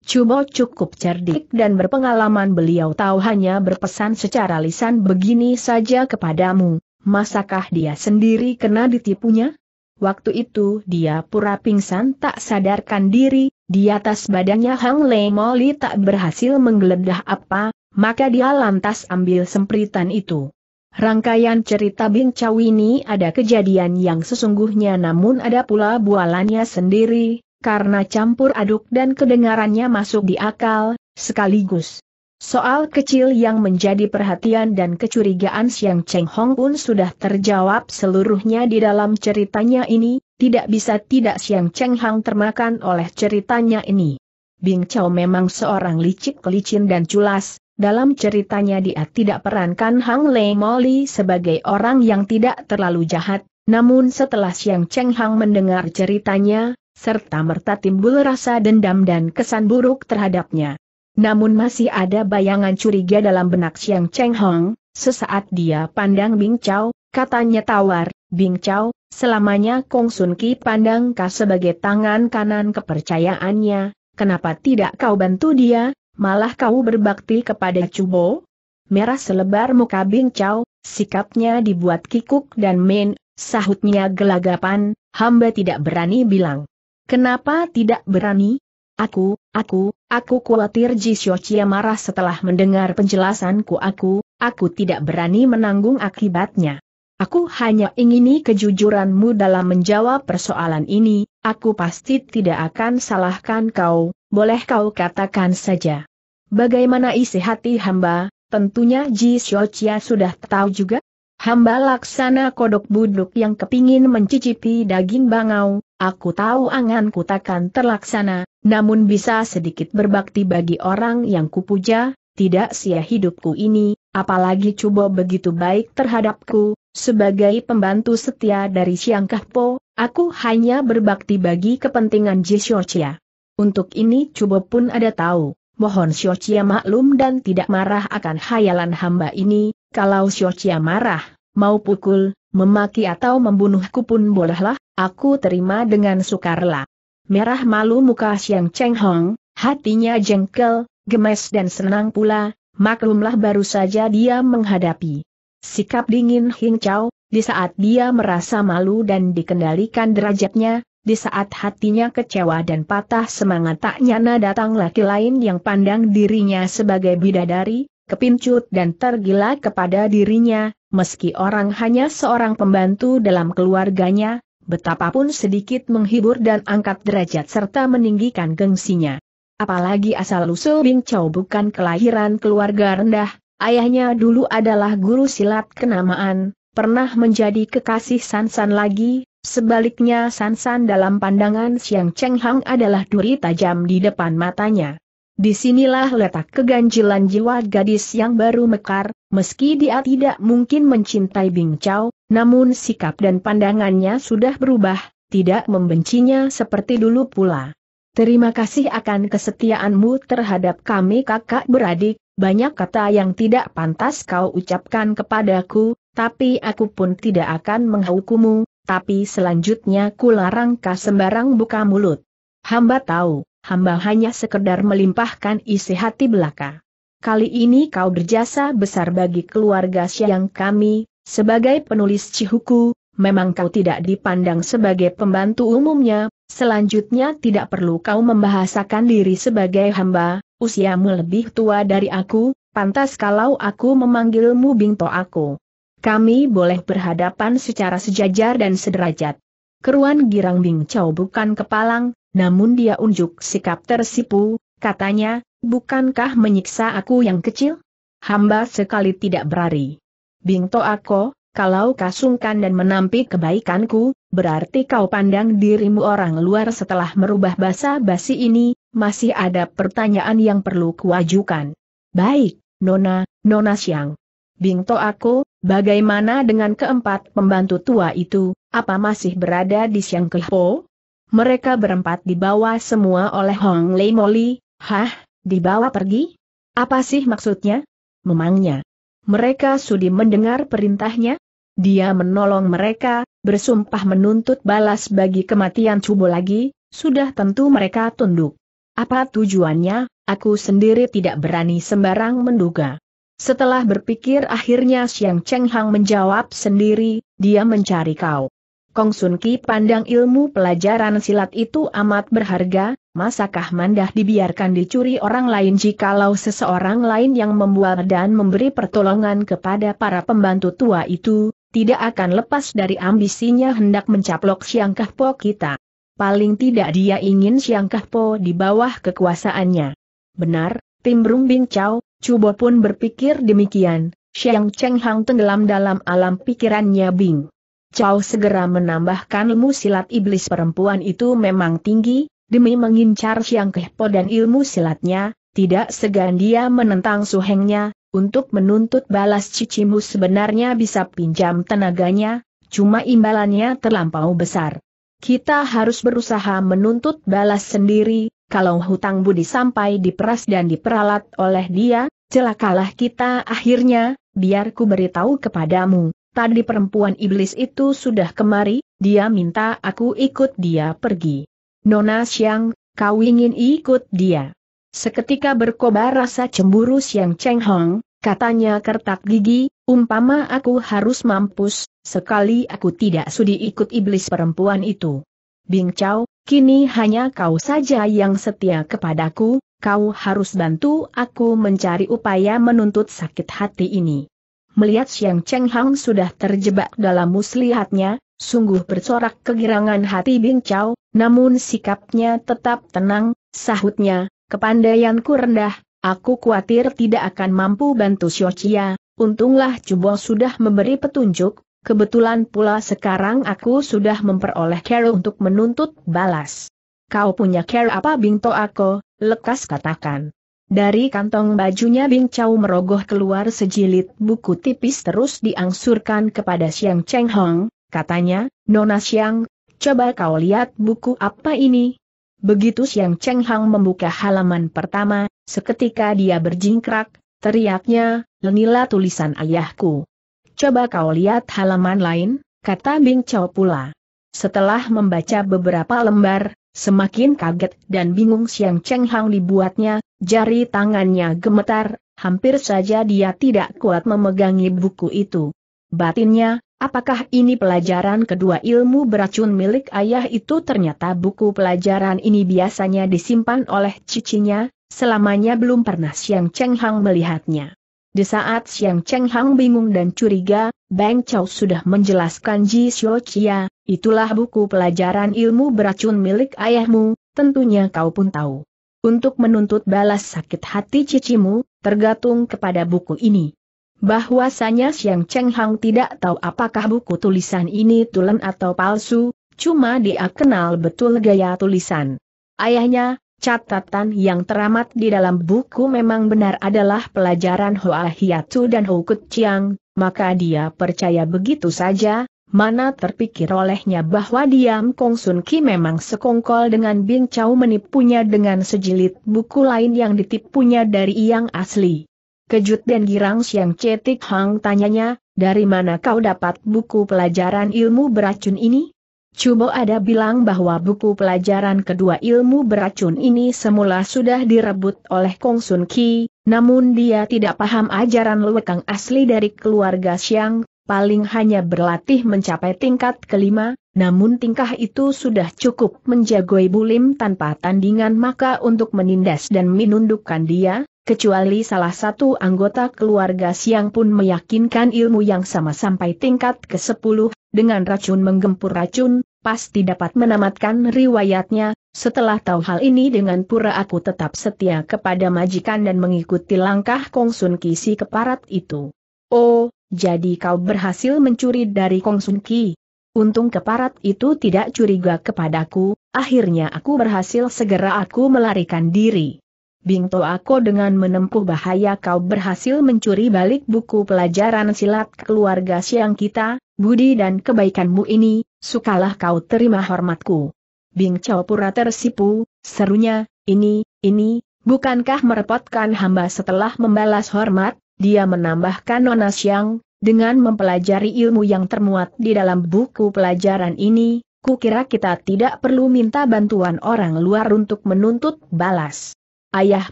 Speaker 1: Cuma cukup cerdik dan berpengalaman beliau tahu hanya berpesan secara lisan begini saja kepadamu, masakah dia sendiri kena ditipunya? Waktu itu dia pura pingsan tak sadarkan diri, di atas badannya Hang Le Moli tak berhasil menggeledah apa, maka dia lantas ambil sempritan itu. Rangkaian cerita Bing Chau ini ada kejadian yang sesungguhnya namun ada pula bualannya sendiri, karena campur aduk dan kedengarannya masuk di akal, sekaligus. Soal kecil yang menjadi perhatian dan kecurigaan Siang Cheng Hong pun sudah terjawab seluruhnya di dalam ceritanya ini, tidak bisa tidak Siang Cheng Hong termakan oleh ceritanya ini. Bing Chau memang seorang licik licin dan culas, dalam ceritanya dia tidak perankan Hang Lei Moli sebagai orang yang tidak terlalu jahat, namun setelah Siang Cheng Hang mendengar ceritanya, serta merta timbul rasa dendam dan kesan buruk terhadapnya. Namun masih ada bayangan curiga dalam benak Siang Cheng Hang, sesaat dia pandang Bing Chao, katanya tawar, Bing Chao, selamanya Kong Sun Ki pandang kau sebagai tangan kanan kepercayaannya, kenapa tidak kau bantu dia, Malah kau berbakti kepada Cubo? Merah selebar muka Bingcau, sikapnya dibuat kikuk dan main, sahutnya gelagapan, hamba tidak berani bilang. Kenapa tidak berani? Aku, aku, aku khawatir Jisyochia marah setelah mendengar penjelasanku aku, aku tidak berani menanggung akibatnya. Aku hanya ingini kejujuranmu dalam menjawab persoalan ini, aku pasti tidak akan salahkan kau, boleh kau katakan saja. Bagaimana isi hati hamba, tentunya Ji Xiochia sudah tahu juga? Hamba laksana kodok buduk yang kepingin mencicipi daging bangau, aku tahu anganku takkan terlaksana, namun bisa sedikit berbakti bagi orang yang kupuja, tidak sia hidupku ini, apalagi Cubo begitu baik terhadapku, sebagai pembantu setia dari Siang Kahpo, aku hanya berbakti bagi kepentingan Ji Shochia. Untuk ini Cubo pun ada tahu, mohon Shochia maklum dan tidak marah akan hayalan hamba ini, kalau Shochia marah, mau pukul, memaki atau membunuhku pun bolehlah, aku terima dengan sukarela. Merah malu muka Siang Cheng Hong, hatinya jengkel, gemes dan senang pula, maklumlah baru saja dia menghadapi. Sikap dingin Hing Chao, di saat dia merasa malu dan dikendalikan derajatnya, di saat hatinya kecewa dan patah semangat tak nyana datang laki lain yang pandang dirinya sebagai bidadari, kepincut dan tergila kepada dirinya, meski orang hanya seorang pembantu dalam keluarganya, betapapun sedikit menghibur dan angkat derajat serta meninggikan gengsinya apalagi asal-usul Bing Chow bukan kelahiran keluarga rendah, ayahnya dulu adalah guru silat kenamaan, pernah menjadi kekasih Sansan lagi, sebaliknya Sansan dalam pandangan Siang Cheng Hang adalah duri tajam di depan matanya. Disinilah letak keganjilan jiwa gadis yang baru mekar, meski dia tidak mungkin mencintai Bing Chow, namun sikap dan pandangannya sudah berubah, tidak membencinya seperti dulu pula. Terima kasih akan kesetiaanmu terhadap kami kakak beradik, banyak kata yang tidak pantas kau ucapkan kepadaku, tapi aku pun tidak akan menghukummu. tapi selanjutnya kularang kau sembarang buka mulut. Hamba tahu, hamba hanya sekedar melimpahkan isi hati belaka. Kali ini kau berjasa besar bagi keluarga siang kami, sebagai penulis Cihuku, memang kau tidak dipandang sebagai pembantu umumnya, Selanjutnya tidak perlu kau membahasakan diri sebagai hamba, usiamu lebih tua dari aku, pantas kalau aku memanggilmu Bingto aku. Kami boleh berhadapan secara sejajar dan sederajat. Keruan Girang Bing bukan kepalang, namun dia unjuk sikap tersipu, katanya, bukankah menyiksa aku yang kecil? Hamba sekali tidak berari. Bingto aku, kalau kasungkan dan menampik kebaikanku, berarti kau pandang dirimu orang luar setelah merubah bahasa basi ini, masih ada pertanyaan yang perlu kuajukan. Baik, Nona, Nona Siang. Bingto aku, bagaimana dengan keempat pembantu tua itu, apa masih berada di Siang Keho? Mereka berempat dibawa semua oleh Hong Lei Moli, hah, dibawa pergi? Apa sih maksudnya? Memangnya. Mereka sudi mendengar perintahnya? Dia menolong mereka, bersumpah menuntut balas bagi kematian Cubo lagi, sudah tentu mereka tunduk. Apa tujuannya, aku sendiri tidak berani sembarang menduga. Setelah berpikir akhirnya Siang Cheng Hang menjawab sendiri, dia mencari kau. Kong Sun Ki pandang ilmu pelajaran silat itu amat berharga, masakah mandah dibiarkan dicuri orang lain jikalau seseorang lain yang membuat dan memberi pertolongan kepada para pembantu tua itu, tidak akan lepas dari ambisinya hendak mencaplok Siang Kahpo kita. Paling tidak dia ingin Siang Kahpo di bawah kekuasaannya. Benar, Timbrung Bing Chow, Cubo pun berpikir demikian, Siang Cheng Hang tenggelam dalam alam pikirannya Bing. Chow segera menambahkan ilmu silat iblis perempuan itu memang tinggi, demi mengincar Siang Kahpo dan ilmu silatnya, tidak segan dia menentang suhengnya, untuk menuntut balas cicimu sebenarnya bisa pinjam tenaganya, cuma imbalannya terlampau besar. Kita harus berusaha menuntut balas sendiri, kalau hutang budi sampai diperas dan diperalat oleh dia, celakalah kita akhirnya, biar ku beritahu kepadamu. Tadi perempuan iblis itu sudah kemari, dia minta aku ikut dia pergi. Nona Siang, kau ingin ikut dia. Seketika berkobar rasa cemburu Siang Cheng Hong, katanya kertak gigi, umpama aku harus mampus, sekali aku tidak sudi ikut iblis perempuan itu. Bing Chao, kini hanya kau saja yang setia kepadaku, kau harus bantu aku mencari upaya menuntut sakit hati ini. Melihat Siang Cheng Hong sudah terjebak dalam muslihatnya, sungguh bersorak kegirangan hati Bing Chao, namun sikapnya tetap tenang, sahutnya, Kepandaianku rendah, aku khawatir tidak akan mampu bantu Xiaochia, untunglah Cubo sudah memberi petunjuk, kebetulan pula sekarang aku sudah memperoleh care untuk menuntut balas. Kau punya care apa Bingto aku, lekas katakan. Dari kantong bajunya Bing Chau merogoh keluar sejilid buku tipis terus diangsurkan kepada Xiang Cheng Hong, katanya, Nona Xiang, coba kau lihat buku apa ini, Begitu Siang Cheng Hang membuka halaman pertama, seketika dia berjingkrak, teriaknya, "Nila tulisan ayahku. Coba kau lihat halaman lain, kata Bing Chao pula. Setelah membaca beberapa lembar, semakin kaget dan bingung Siang Cheng Hang dibuatnya, jari tangannya gemetar, hampir saja dia tidak kuat memegangi buku itu. Batinnya, Apakah ini pelajaran kedua ilmu beracun milik ayah itu ternyata buku pelajaran ini biasanya disimpan oleh cicinya, selamanya belum pernah Siang Cheng Hang melihatnya. Di saat Siang Cheng Hang bingung dan curiga, Bang Chow sudah menjelaskan Ji Xiu Chia, itulah buku pelajaran ilmu beracun milik ayahmu, tentunya kau pun tahu. Untuk menuntut balas sakit hati cicimu, tergantung kepada buku ini bahwasanya Siang Cheng Hang tidak tahu apakah buku tulisan ini tulen atau palsu, cuma dia kenal betul gaya tulisan. Ayahnya, catatan yang teramat di dalam buku memang benar adalah pelajaran Hoa Hiatu dan Kut Chiang, maka dia percaya begitu saja, mana terpikir olehnya bahwa Diam Kong Sun Ki memang sekongkol dengan Bing Chau menipunya dengan sejilid buku lain yang ditipunya dari yang asli. Kejut dan girang Siang Cetik Hang tanyanya, dari mana kau dapat buku pelajaran ilmu beracun ini? Cubo ada bilang bahwa buku pelajaran kedua ilmu beracun ini semula sudah direbut oleh Kong Sun Ki, namun dia tidak paham ajaran lewekang asli dari keluarga Siang, paling hanya berlatih mencapai tingkat kelima, namun tingkah itu sudah cukup menjagoi bulim tanpa tandingan maka untuk menindas dan menundukkan dia, kecuali salah satu anggota keluarga siang pun meyakinkan ilmu yang sama sampai tingkat ke-10, dengan racun menggempur racun, pasti dapat menamatkan riwayatnya, setelah tahu hal ini dengan pura aku tetap setia kepada majikan dan mengikuti langkah Kongsun Kisi keparat itu. Oh, jadi kau berhasil mencuri dari Kong Sun Ki. Untung keparat itu tidak curiga kepadaku, akhirnya aku berhasil segera aku melarikan diri. Bing Bingto aku dengan menempuh bahaya kau berhasil mencuri balik buku pelajaran silat keluarga siang kita, budi dan kebaikanmu ini, sukalah kau terima hormatku. Bing Chao pura tersipu, serunya, ini, ini, bukankah merepotkan hamba setelah membalas hormat? Dia menambahkan Nona Siang, dengan mempelajari ilmu yang termuat di dalam buku pelajaran ini, kira kita tidak perlu minta bantuan orang luar untuk menuntut balas. Ayah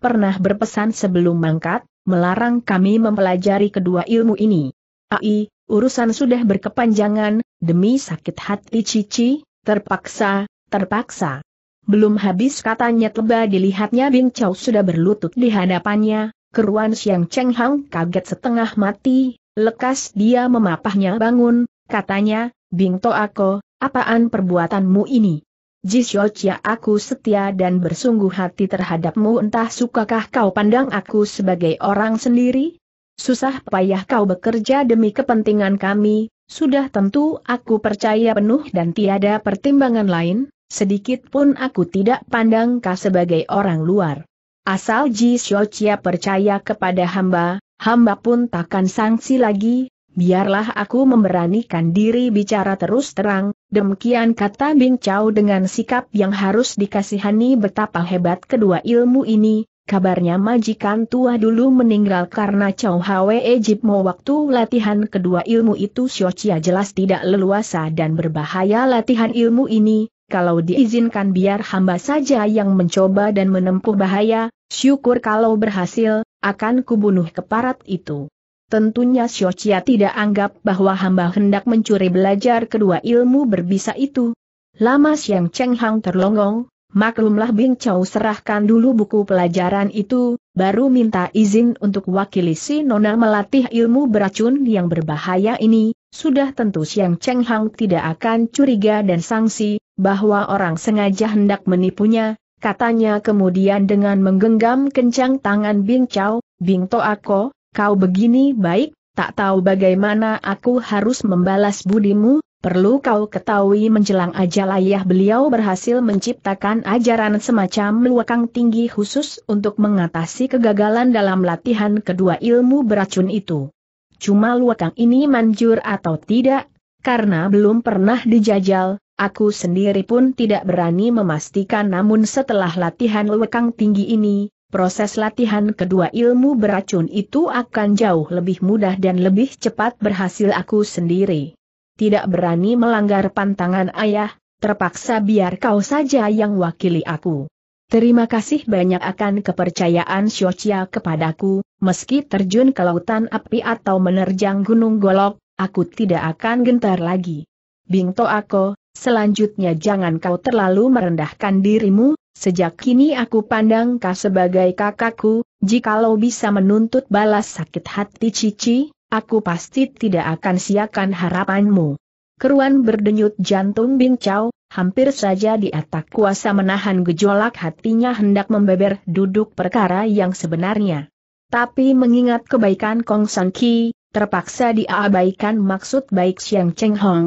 Speaker 1: pernah berpesan sebelum mangkat, melarang kami mempelajari kedua ilmu ini. Ai, urusan sudah berkepanjangan, demi sakit hati Cici, terpaksa, terpaksa. Belum habis katanya tiba dilihatnya Bing Chow sudah berlutut di hadapannya, Keruan Siang Cheng Hang kaget setengah mati, lekas dia memapahnya bangun, katanya, Bing To aku, apaan perbuatanmu ini? Ji Chia aku setia dan bersungguh hati terhadapmu entah sukakah kau pandang aku sebagai orang sendiri? Susah payah kau bekerja demi kepentingan kami, sudah tentu aku percaya penuh dan tiada pertimbangan lain, sedikit pun aku tidak pandang kau sebagai orang luar. Asal Ji Xiaoqia percaya kepada hamba, hamba pun takkan sanksi lagi, biarlah aku memberanikan diri bicara terus terang, demikian kata Bin Chao dengan sikap yang harus dikasihani betapa hebat kedua ilmu ini, Kabarnya majikan tua dulu meninggal karena Chow Hwe mau waktu latihan kedua ilmu itu Xiaoqia jelas tidak leluasa dan berbahaya latihan ilmu ini, kalau diizinkan biar hamba saja yang mencoba dan menempuh bahaya, syukur kalau berhasil, akan kubunuh keparat itu. Tentunya Xiochia tidak anggap bahwa hamba hendak mencuri belajar kedua ilmu berbisa itu. Lama Siang Cheng Hang terlongong, maklumlah Bing Chau serahkan dulu buku pelajaran itu, baru minta izin untuk wakili si Nona melatih ilmu beracun yang berbahaya ini, sudah tentu Siang Cheng Hang tidak akan curiga dan sanksi, bahwa orang sengaja hendak menipunya, katanya kemudian dengan menggenggam kencang tangan Bing Chao, Bing To Ako, kau begini baik, tak tahu bagaimana aku harus membalas budimu, Perlu kau ketahui menjelang ajal ayah beliau berhasil menciptakan ajaran semacam luakang tinggi khusus untuk mengatasi kegagalan dalam latihan kedua ilmu beracun itu. Cuma luakang ini manjur atau tidak, karena belum pernah dijajal, Aku sendiri pun tidak berani memastikan namun setelah latihan lewekang tinggi ini, proses latihan kedua ilmu beracun itu akan jauh lebih mudah dan lebih cepat berhasil aku sendiri. Tidak berani melanggar pantangan ayah, terpaksa biar kau saja yang wakili aku. Terima kasih banyak akan kepercayaan Shochia kepadaku, meski terjun ke lautan api atau menerjang gunung golok, aku tidak akan gentar lagi. Bingto aku. Selanjutnya jangan kau terlalu merendahkan dirimu, sejak kini aku pandang kau sebagai kakakku, jikalau bisa menuntut balas sakit hati Cici, aku pasti tidak akan siakan harapanmu. Keruan berdenyut jantung Bing bincau, hampir saja di atas kuasa menahan gejolak hatinya hendak membeber duduk perkara yang sebenarnya. Tapi mengingat kebaikan Kong San Ki, terpaksa diabaikan maksud baik Xiang Cheng Hong,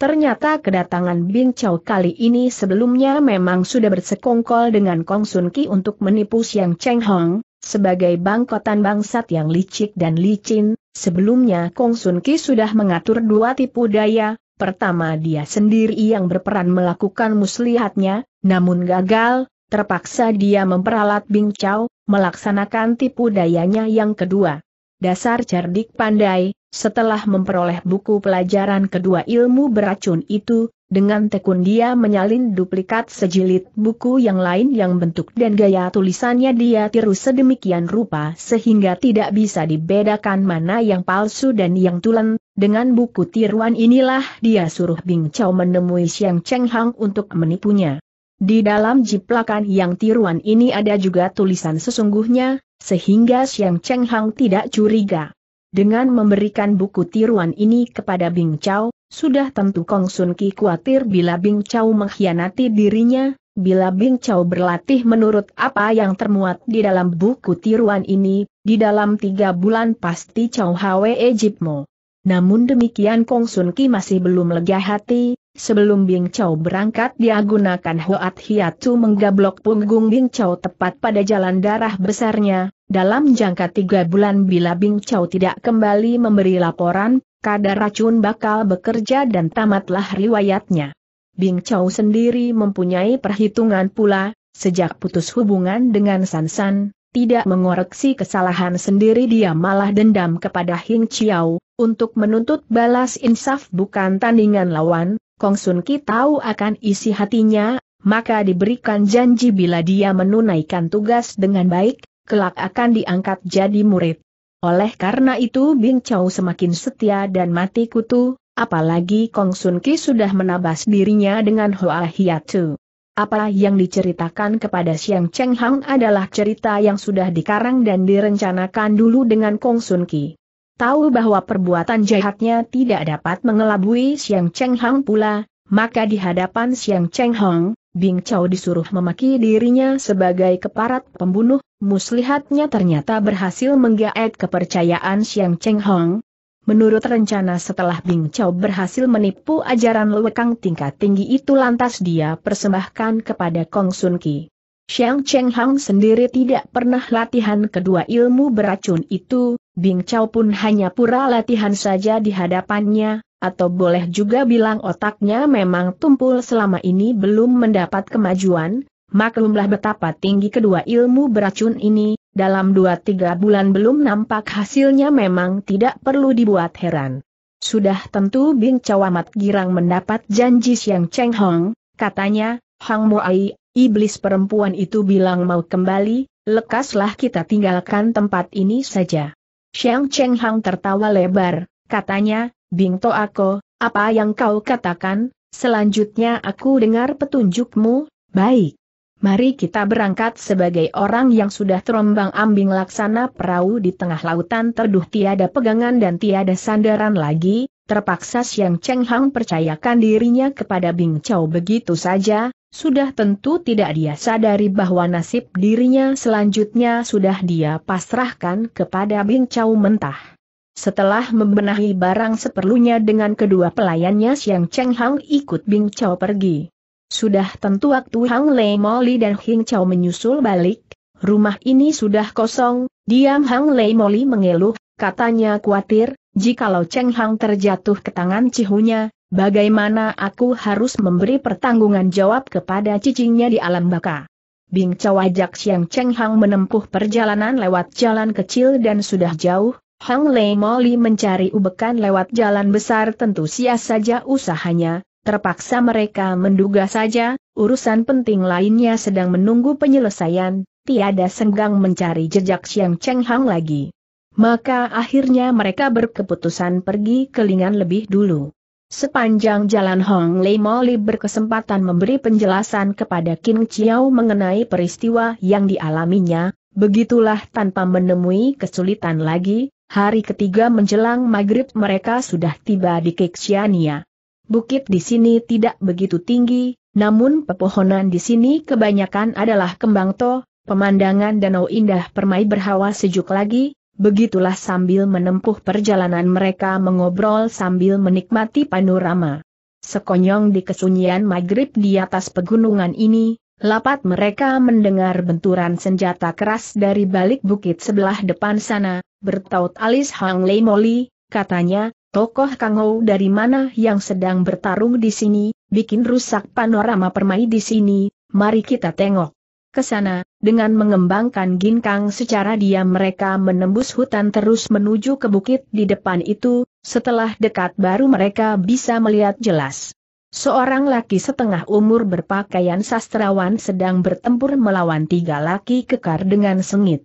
Speaker 1: Ternyata kedatangan Bing Chao kali ini sebelumnya memang sudah bersekongkol dengan Kong Sun Ki untuk menipu Siang Cheng Hong, sebagai bangkotan bangsat yang licik dan licin, sebelumnya Kong Sun Ki sudah mengatur dua tipu daya, pertama dia sendiri yang berperan melakukan muslihatnya, namun gagal, terpaksa dia memperalat Bing Chao, melaksanakan tipu dayanya yang kedua dasar cerdik pandai, setelah memperoleh buku pelajaran kedua ilmu beracun itu, dengan tekun dia menyalin duplikat sejilid buku yang lain yang bentuk dan gaya tulisannya dia tiru sedemikian rupa sehingga tidak bisa dibedakan mana yang palsu dan yang tulen. Dengan buku tiruan inilah dia suruh Bing Chao menemui Xiang Cheng Hang untuk menipunya. Di dalam jiplakan yang tiruan ini ada juga tulisan sesungguhnya, sehingga Xiang Cheng Hang tidak curiga. Dengan memberikan buku tiruan ini kepada Bing Chao, sudah tentu Kong Sun Ki khawatir bila Bing Chao mengkhianati dirinya, bila Bing Chao berlatih menurut apa yang termuat di dalam buku tiruan ini, di dalam tiga bulan pasti Chao Hwe Ejipmo. Namun demikian Kong Sun Ki masih belum lega hati, Sebelum Bing Chao berangkat dia gunakan Hoat Hiatu menggablok punggung Bing Chao tepat pada jalan darah besarnya, dalam jangka tiga bulan bila Bing Chao tidak kembali memberi laporan, kadar racun bakal bekerja dan tamatlah riwayatnya. Bing Chao sendiri mempunyai perhitungan pula, sejak putus hubungan dengan Sansan, tidak mengoreksi kesalahan sendiri dia malah dendam kepada Hing Chiao, untuk menuntut balas insaf bukan tandingan lawan, Sun Ki tahu akan isi hatinya, maka diberikan janji bila dia menunaikan tugas dengan baik, kelak akan diangkat jadi murid. Oleh karena itu Bing Chow semakin setia dan mati kutu, apalagi Kong Sun Ki sudah menabas dirinya dengan Hoa Hiatu. Apa yang diceritakan kepada Siang Cheng Hang adalah cerita yang sudah dikarang dan direncanakan dulu dengan Kong Sun Ki tahu bahwa perbuatan jahatnya tidak dapat mengelabui Siang Cheng Hang pula, maka di hadapan Siang Cheng Hang, Bing Chao disuruh memaki dirinya sebagai keparat pembunuh, muslihatnya ternyata berhasil menggaet kepercayaan Siang Cheng Hang. Menurut rencana setelah Bing Chao berhasil menipu ajaran lewekang tingkat tinggi itu lantas dia persembahkan kepada Kong Sun Ki. Siang Cheng Hang sendiri tidak pernah latihan kedua ilmu beracun itu, Bing Chao pun hanya pura latihan saja di hadapannya, atau boleh juga bilang otaknya memang tumpul selama ini belum mendapat kemajuan, maklumlah betapa tinggi kedua ilmu beracun ini, dalam 2-3 bulan belum nampak hasilnya memang tidak perlu dibuat heran. Sudah tentu Bing Chao amat girang mendapat janji Siang Cheng Hong, katanya, Hang Ai, iblis perempuan itu bilang mau kembali, lekaslah kita tinggalkan tempat ini saja. Xiang Cheng Hang tertawa lebar, katanya, Bing Ako, apa yang kau katakan, selanjutnya aku dengar petunjukmu, baik. Mari kita berangkat sebagai orang yang sudah terombang ambing laksana perahu di tengah lautan terduh tiada pegangan dan tiada sandaran lagi, terpaksa Xiang Cheng Hang percayakan dirinya kepada Bing Chao begitu saja, sudah tentu tidak dia sadari bahwa nasib dirinya selanjutnya sudah dia pasrahkan kepada Bing Chau mentah. Setelah membenahi barang seperlunya dengan kedua pelayannya Siang Cheng Hang ikut Bing Chau pergi. Sudah tentu waktu Hang Lei Moli dan Hing Chau menyusul balik, rumah ini sudah kosong, diam Hang Lei Moli mengeluh, katanya khawatir, jikalau Cheng Hang terjatuh ke tangan cihunya, Bagaimana aku harus memberi pertanggungan jawab kepada cicingnya di alam baka? Bing Cawajak Siang Cheng Hang menempuh perjalanan lewat jalan kecil dan sudah jauh, Hang Lei Moli mencari ubekan lewat jalan besar tentu sia saja usahanya, terpaksa mereka menduga saja, urusan penting lainnya sedang menunggu penyelesaian, tiada senggang mencari jejak Siang Cheng Hang lagi. Maka akhirnya mereka berkeputusan pergi ke Lingan lebih dulu. Sepanjang jalan Hong Lei Moli berkesempatan memberi penjelasan kepada King Chiao mengenai peristiwa yang dialaminya, begitulah tanpa menemui kesulitan lagi, hari ketiga menjelang maghrib mereka sudah tiba di Kixiania. Bukit di sini tidak begitu tinggi, namun pepohonan di sini kebanyakan adalah kembang toh, pemandangan danau indah permai berhawa sejuk lagi, Begitulah sambil menempuh perjalanan mereka mengobrol sambil menikmati panorama. Sekonyong di kesunyian maghrib di atas pegunungan ini, lapat mereka mendengar benturan senjata keras dari balik bukit sebelah depan sana, bertaut alis Hang Lei Moli, katanya, tokoh Kangou dari mana yang sedang bertarung di sini, bikin rusak panorama permai di sini, mari kita tengok ke sana, dengan mengembangkan ginkang secara diam mereka menembus hutan terus menuju ke bukit di depan itu, setelah dekat baru mereka bisa melihat jelas. Seorang laki setengah umur berpakaian sastrawan sedang bertempur melawan tiga laki kekar dengan sengit.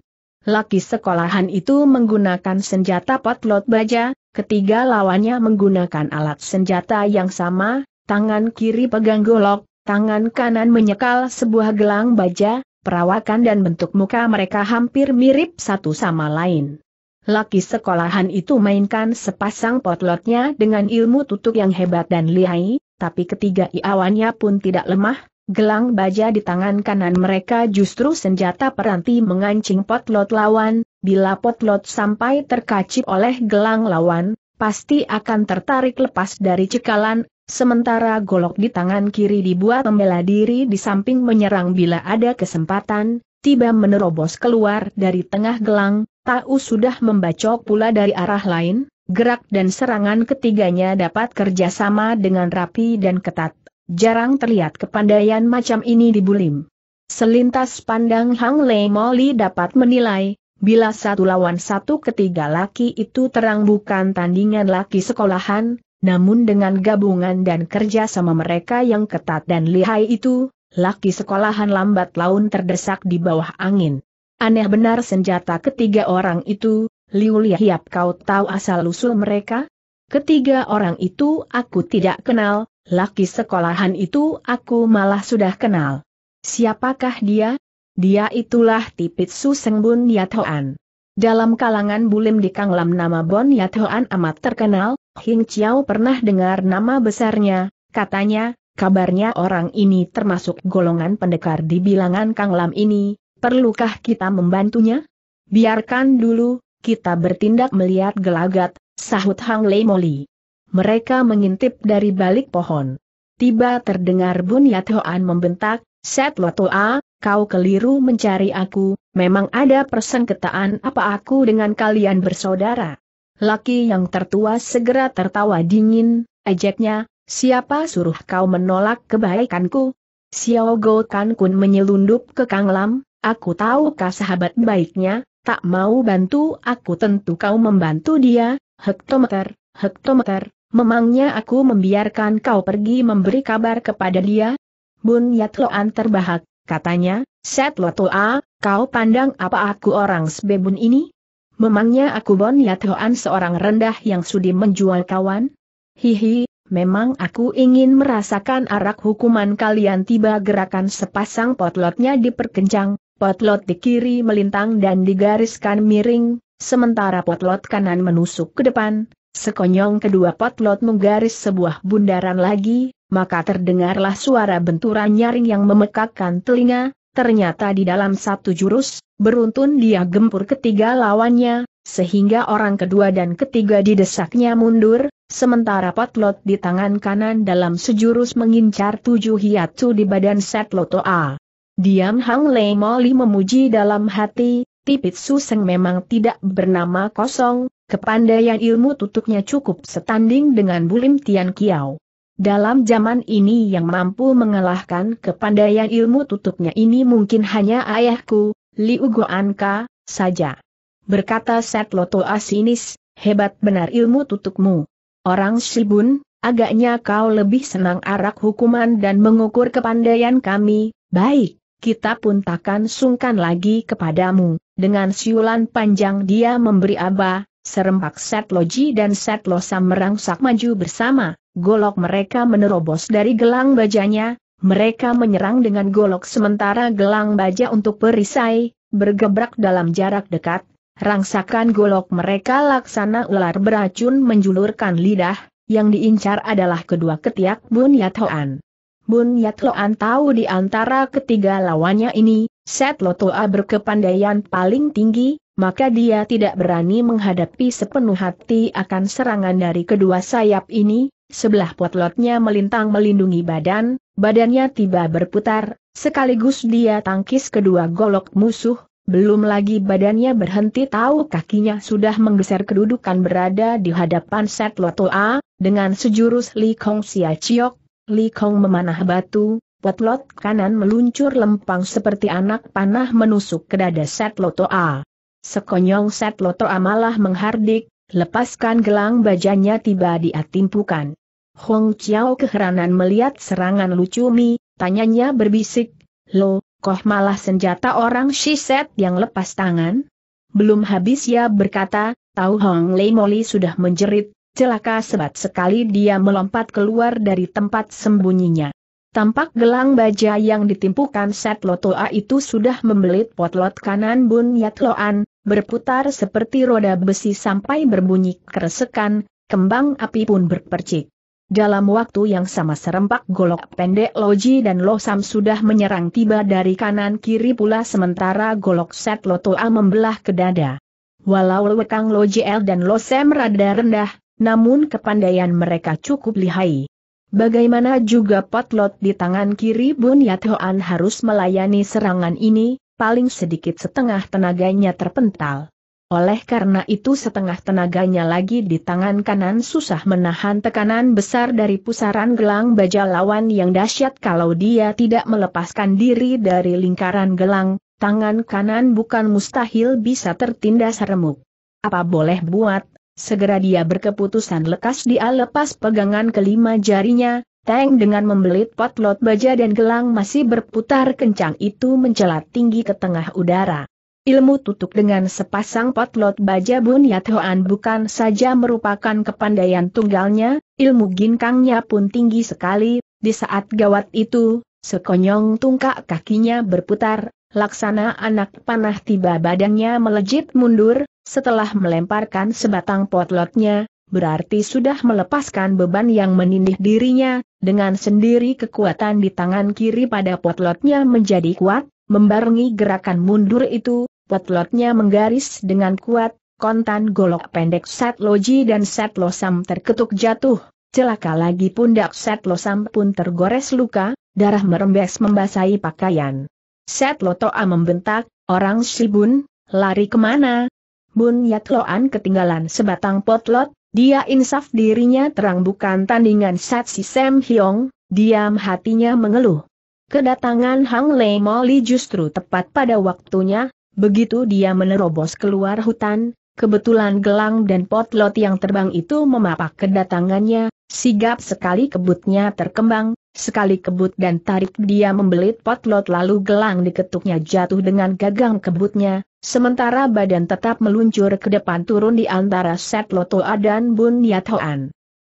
Speaker 1: Laki sekolahan itu menggunakan senjata potlot baja, ketiga lawannya menggunakan alat senjata yang sama, tangan kiri pegang golok, Tangan kanan menyekal sebuah gelang baja, perawakan dan bentuk muka mereka hampir mirip satu sama lain. Laki sekolahan itu mainkan sepasang potlotnya dengan ilmu tutup yang hebat dan lihai, tapi ketiga iawannya pun tidak lemah, gelang baja di tangan kanan mereka justru senjata peranti mengancing potlot lawan, bila potlot sampai terkacip oleh gelang lawan, pasti akan tertarik lepas dari cekalan Sementara golok di tangan kiri dibuat membela diri di samping menyerang bila ada kesempatan, tiba menerobos keluar dari tengah gelang, Tahu sudah membacok pula dari arah lain, gerak dan serangan ketiganya dapat kerjasama dengan rapi dan ketat. Jarang terlihat kepandaian macam ini di Bulim. Selintas pandang Hang Lei Moli dapat menilai, bila satu lawan satu ketiga laki itu terang bukan tandingan laki sekolahan, namun dengan gabungan dan kerja sama mereka yang ketat dan lihai itu, laki sekolahan lambat laun terdesak di bawah angin. Aneh benar senjata ketiga orang itu, Liu Lihiap kau tahu asal-usul mereka? Ketiga orang itu aku tidak kenal, laki sekolahan itu aku malah sudah kenal. Siapakah dia? Dia itulah Tipit Suseng Bun Yathoan. Dalam kalangan bulim di Kanglam nama Bon Yathoan amat terkenal, Hing Chiao pernah dengar nama besarnya, katanya, kabarnya orang ini termasuk golongan pendekar di bilangan Kang Lam ini, perlukah kita membantunya? Biarkan dulu, kita bertindak melihat gelagat, sahut Hang Lei Moli. Mereka mengintip dari balik pohon. Tiba terdengar Bunyat Hoan membentak, Set Lo Toa, kau keliru mencari aku, memang ada persengketaan apa aku dengan kalian bersaudara. Laki yang tertua segera tertawa dingin, ejeknya, siapa suruh kau menolak kebaikanku? Xiao Go Kan Kun menyelundup ke Kang Lam, aku tahu kah sahabat baiknya, tak mau bantu aku tentu kau membantu dia, hektometer, hektometer, memangnya aku membiarkan kau pergi memberi kabar kepada dia? Bun Loan ya terbahak, katanya, Set toa, kau pandang apa aku orang sebebun ini? Memangnya aku Bon Yathoan seorang rendah yang sudi menjual kawan? Hihi, memang aku ingin merasakan arak hukuman kalian tiba gerakan sepasang potlotnya diperkencang, potlot di kiri melintang dan digariskan miring, sementara potlot kanan menusuk ke depan, sekonyong kedua potlot menggaris sebuah bundaran lagi, maka terdengarlah suara benturan nyaring yang memekakkan telinga, ternyata di dalam satu jurus, Beruntun dia gempur ketiga lawannya, sehingga orang kedua dan ketiga didesaknya mundur, sementara potlot di tangan kanan dalam sejurus mengincar tujuh hiatus di badan set loto A. Diam Hang Lei Moli memuji dalam hati, Tipit Suseng memang tidak bernama kosong, kepandaian ilmu tutupnya cukup setanding dengan Bulim Tian Kiao. Dalam zaman ini yang mampu mengalahkan kepandaian ilmu tutupnya ini mungkin hanya ayahku, Liu Guanka, saja. Berkata Setloto Asinis, hebat benar ilmu tutukmu. Orang Shibun, agaknya kau lebih senang arak hukuman dan mengukur kepandaian kami, baik, kita pun takkan sungkan lagi kepadamu. Dengan siulan panjang dia memberi aba, serempak Set Loji dan Set Setlosa merangsak maju bersama, golok mereka menerobos dari gelang bajanya, mereka menyerang dengan golok sementara gelang baja untuk perisai, bergebrak dalam jarak dekat, rangsakan golok mereka laksana ular beracun menjulurkan lidah, yang diincar adalah kedua ketiak Bun Yat Hoan. Bun Yat Hoan tahu di antara ketiga lawannya ini, Set Lotoa berkepandaian paling tinggi, maka dia tidak berani menghadapi sepenuh hati akan serangan dari kedua sayap ini, sebelah potlotnya melintang melindungi badan, badannya tiba berputar, sekaligus dia tangkis kedua golok musuh, belum lagi badannya berhenti tahu kakinya sudah menggeser kedudukan berada di hadapan Set Lotoa, dengan sejurus Li Kong Sia Chiok, Li Kong memanah batu, Potlot kanan meluncur lempang seperti anak panah menusuk ke dada set A. Sekonyong set A malah menghardik, lepaskan gelang bajanya tiba dia timpukan. Hong Chiao keheranan melihat serangan lucu mi, tanyanya berbisik, Lo, koh malah senjata orang Shiset yang lepas tangan? Belum habis ya berkata, tahu Hong Lei Moli sudah menjerit, celaka sebat sekali dia melompat keluar dari tempat sembunyinya. Tampak gelang baja yang ditimpukan set lotoa itu sudah membelit potlot kanan Bun Yatloan, berputar seperti roda besi sampai berbunyi keresekan, kembang api pun berpercik. Dalam waktu yang sama serempak golok pendek Loji dan Losam sudah menyerang tiba dari kanan kiri pula sementara golok set lotoa membelah ke dada. Walau lewekang Loji El dan Losam rada rendah, namun kepandaian mereka cukup lihai. Bagaimana juga potlot di tangan kiri Bun Yathoan harus melayani serangan ini, paling sedikit setengah tenaganya terpental. Oleh karena itu setengah tenaganya lagi di tangan kanan susah menahan tekanan besar dari pusaran gelang baja lawan yang dahsyat kalau dia tidak melepaskan diri dari lingkaran gelang, tangan kanan bukan mustahil bisa tertindas remuk. Apa boleh buat, Segera dia berkeputusan lekas dia lepas pegangan kelima jarinya, Teng dengan membelit potlot baja dan gelang masih berputar kencang itu mencelat tinggi ke tengah udara. Ilmu tutup dengan sepasang potlot baja Bunyat Hoan bukan saja merupakan kepandaian tunggalnya, ilmu ginkangnya pun tinggi sekali, di saat gawat itu, sekonyong tungkak kakinya berputar, laksana anak panah tiba badannya melejit mundur, setelah melemparkan sebatang potlotnya, berarti sudah melepaskan beban yang menindih dirinya, dengan sendiri kekuatan di tangan kiri pada potlotnya menjadi kuat, membarungi gerakan mundur itu, potlotnya menggaris dengan kuat, kontan golok pendek Set Loji dan Set Losam terketuk jatuh, celaka lagi pundak Set Losam pun tergores luka, darah merembes membasahi pakaian. Set Lotoa membentak, orang Shibun, lari kemana, Bun Loan ketinggalan sebatang potlot, dia insaf dirinya terang bukan tandingan Si Sam Hyong, diam hatinya mengeluh. Kedatangan Hang Lei Moli justru tepat pada waktunya, begitu dia menerobos keluar hutan, kebetulan gelang dan potlot yang terbang itu memapak kedatangannya, sigap sekali kebutnya terkembang, Sekali kebut dan tarik dia membelit potlot lalu gelang diketuknya jatuh dengan gagang kebutnya, sementara badan tetap meluncur ke depan turun di antara set lotoa dan bun hoan.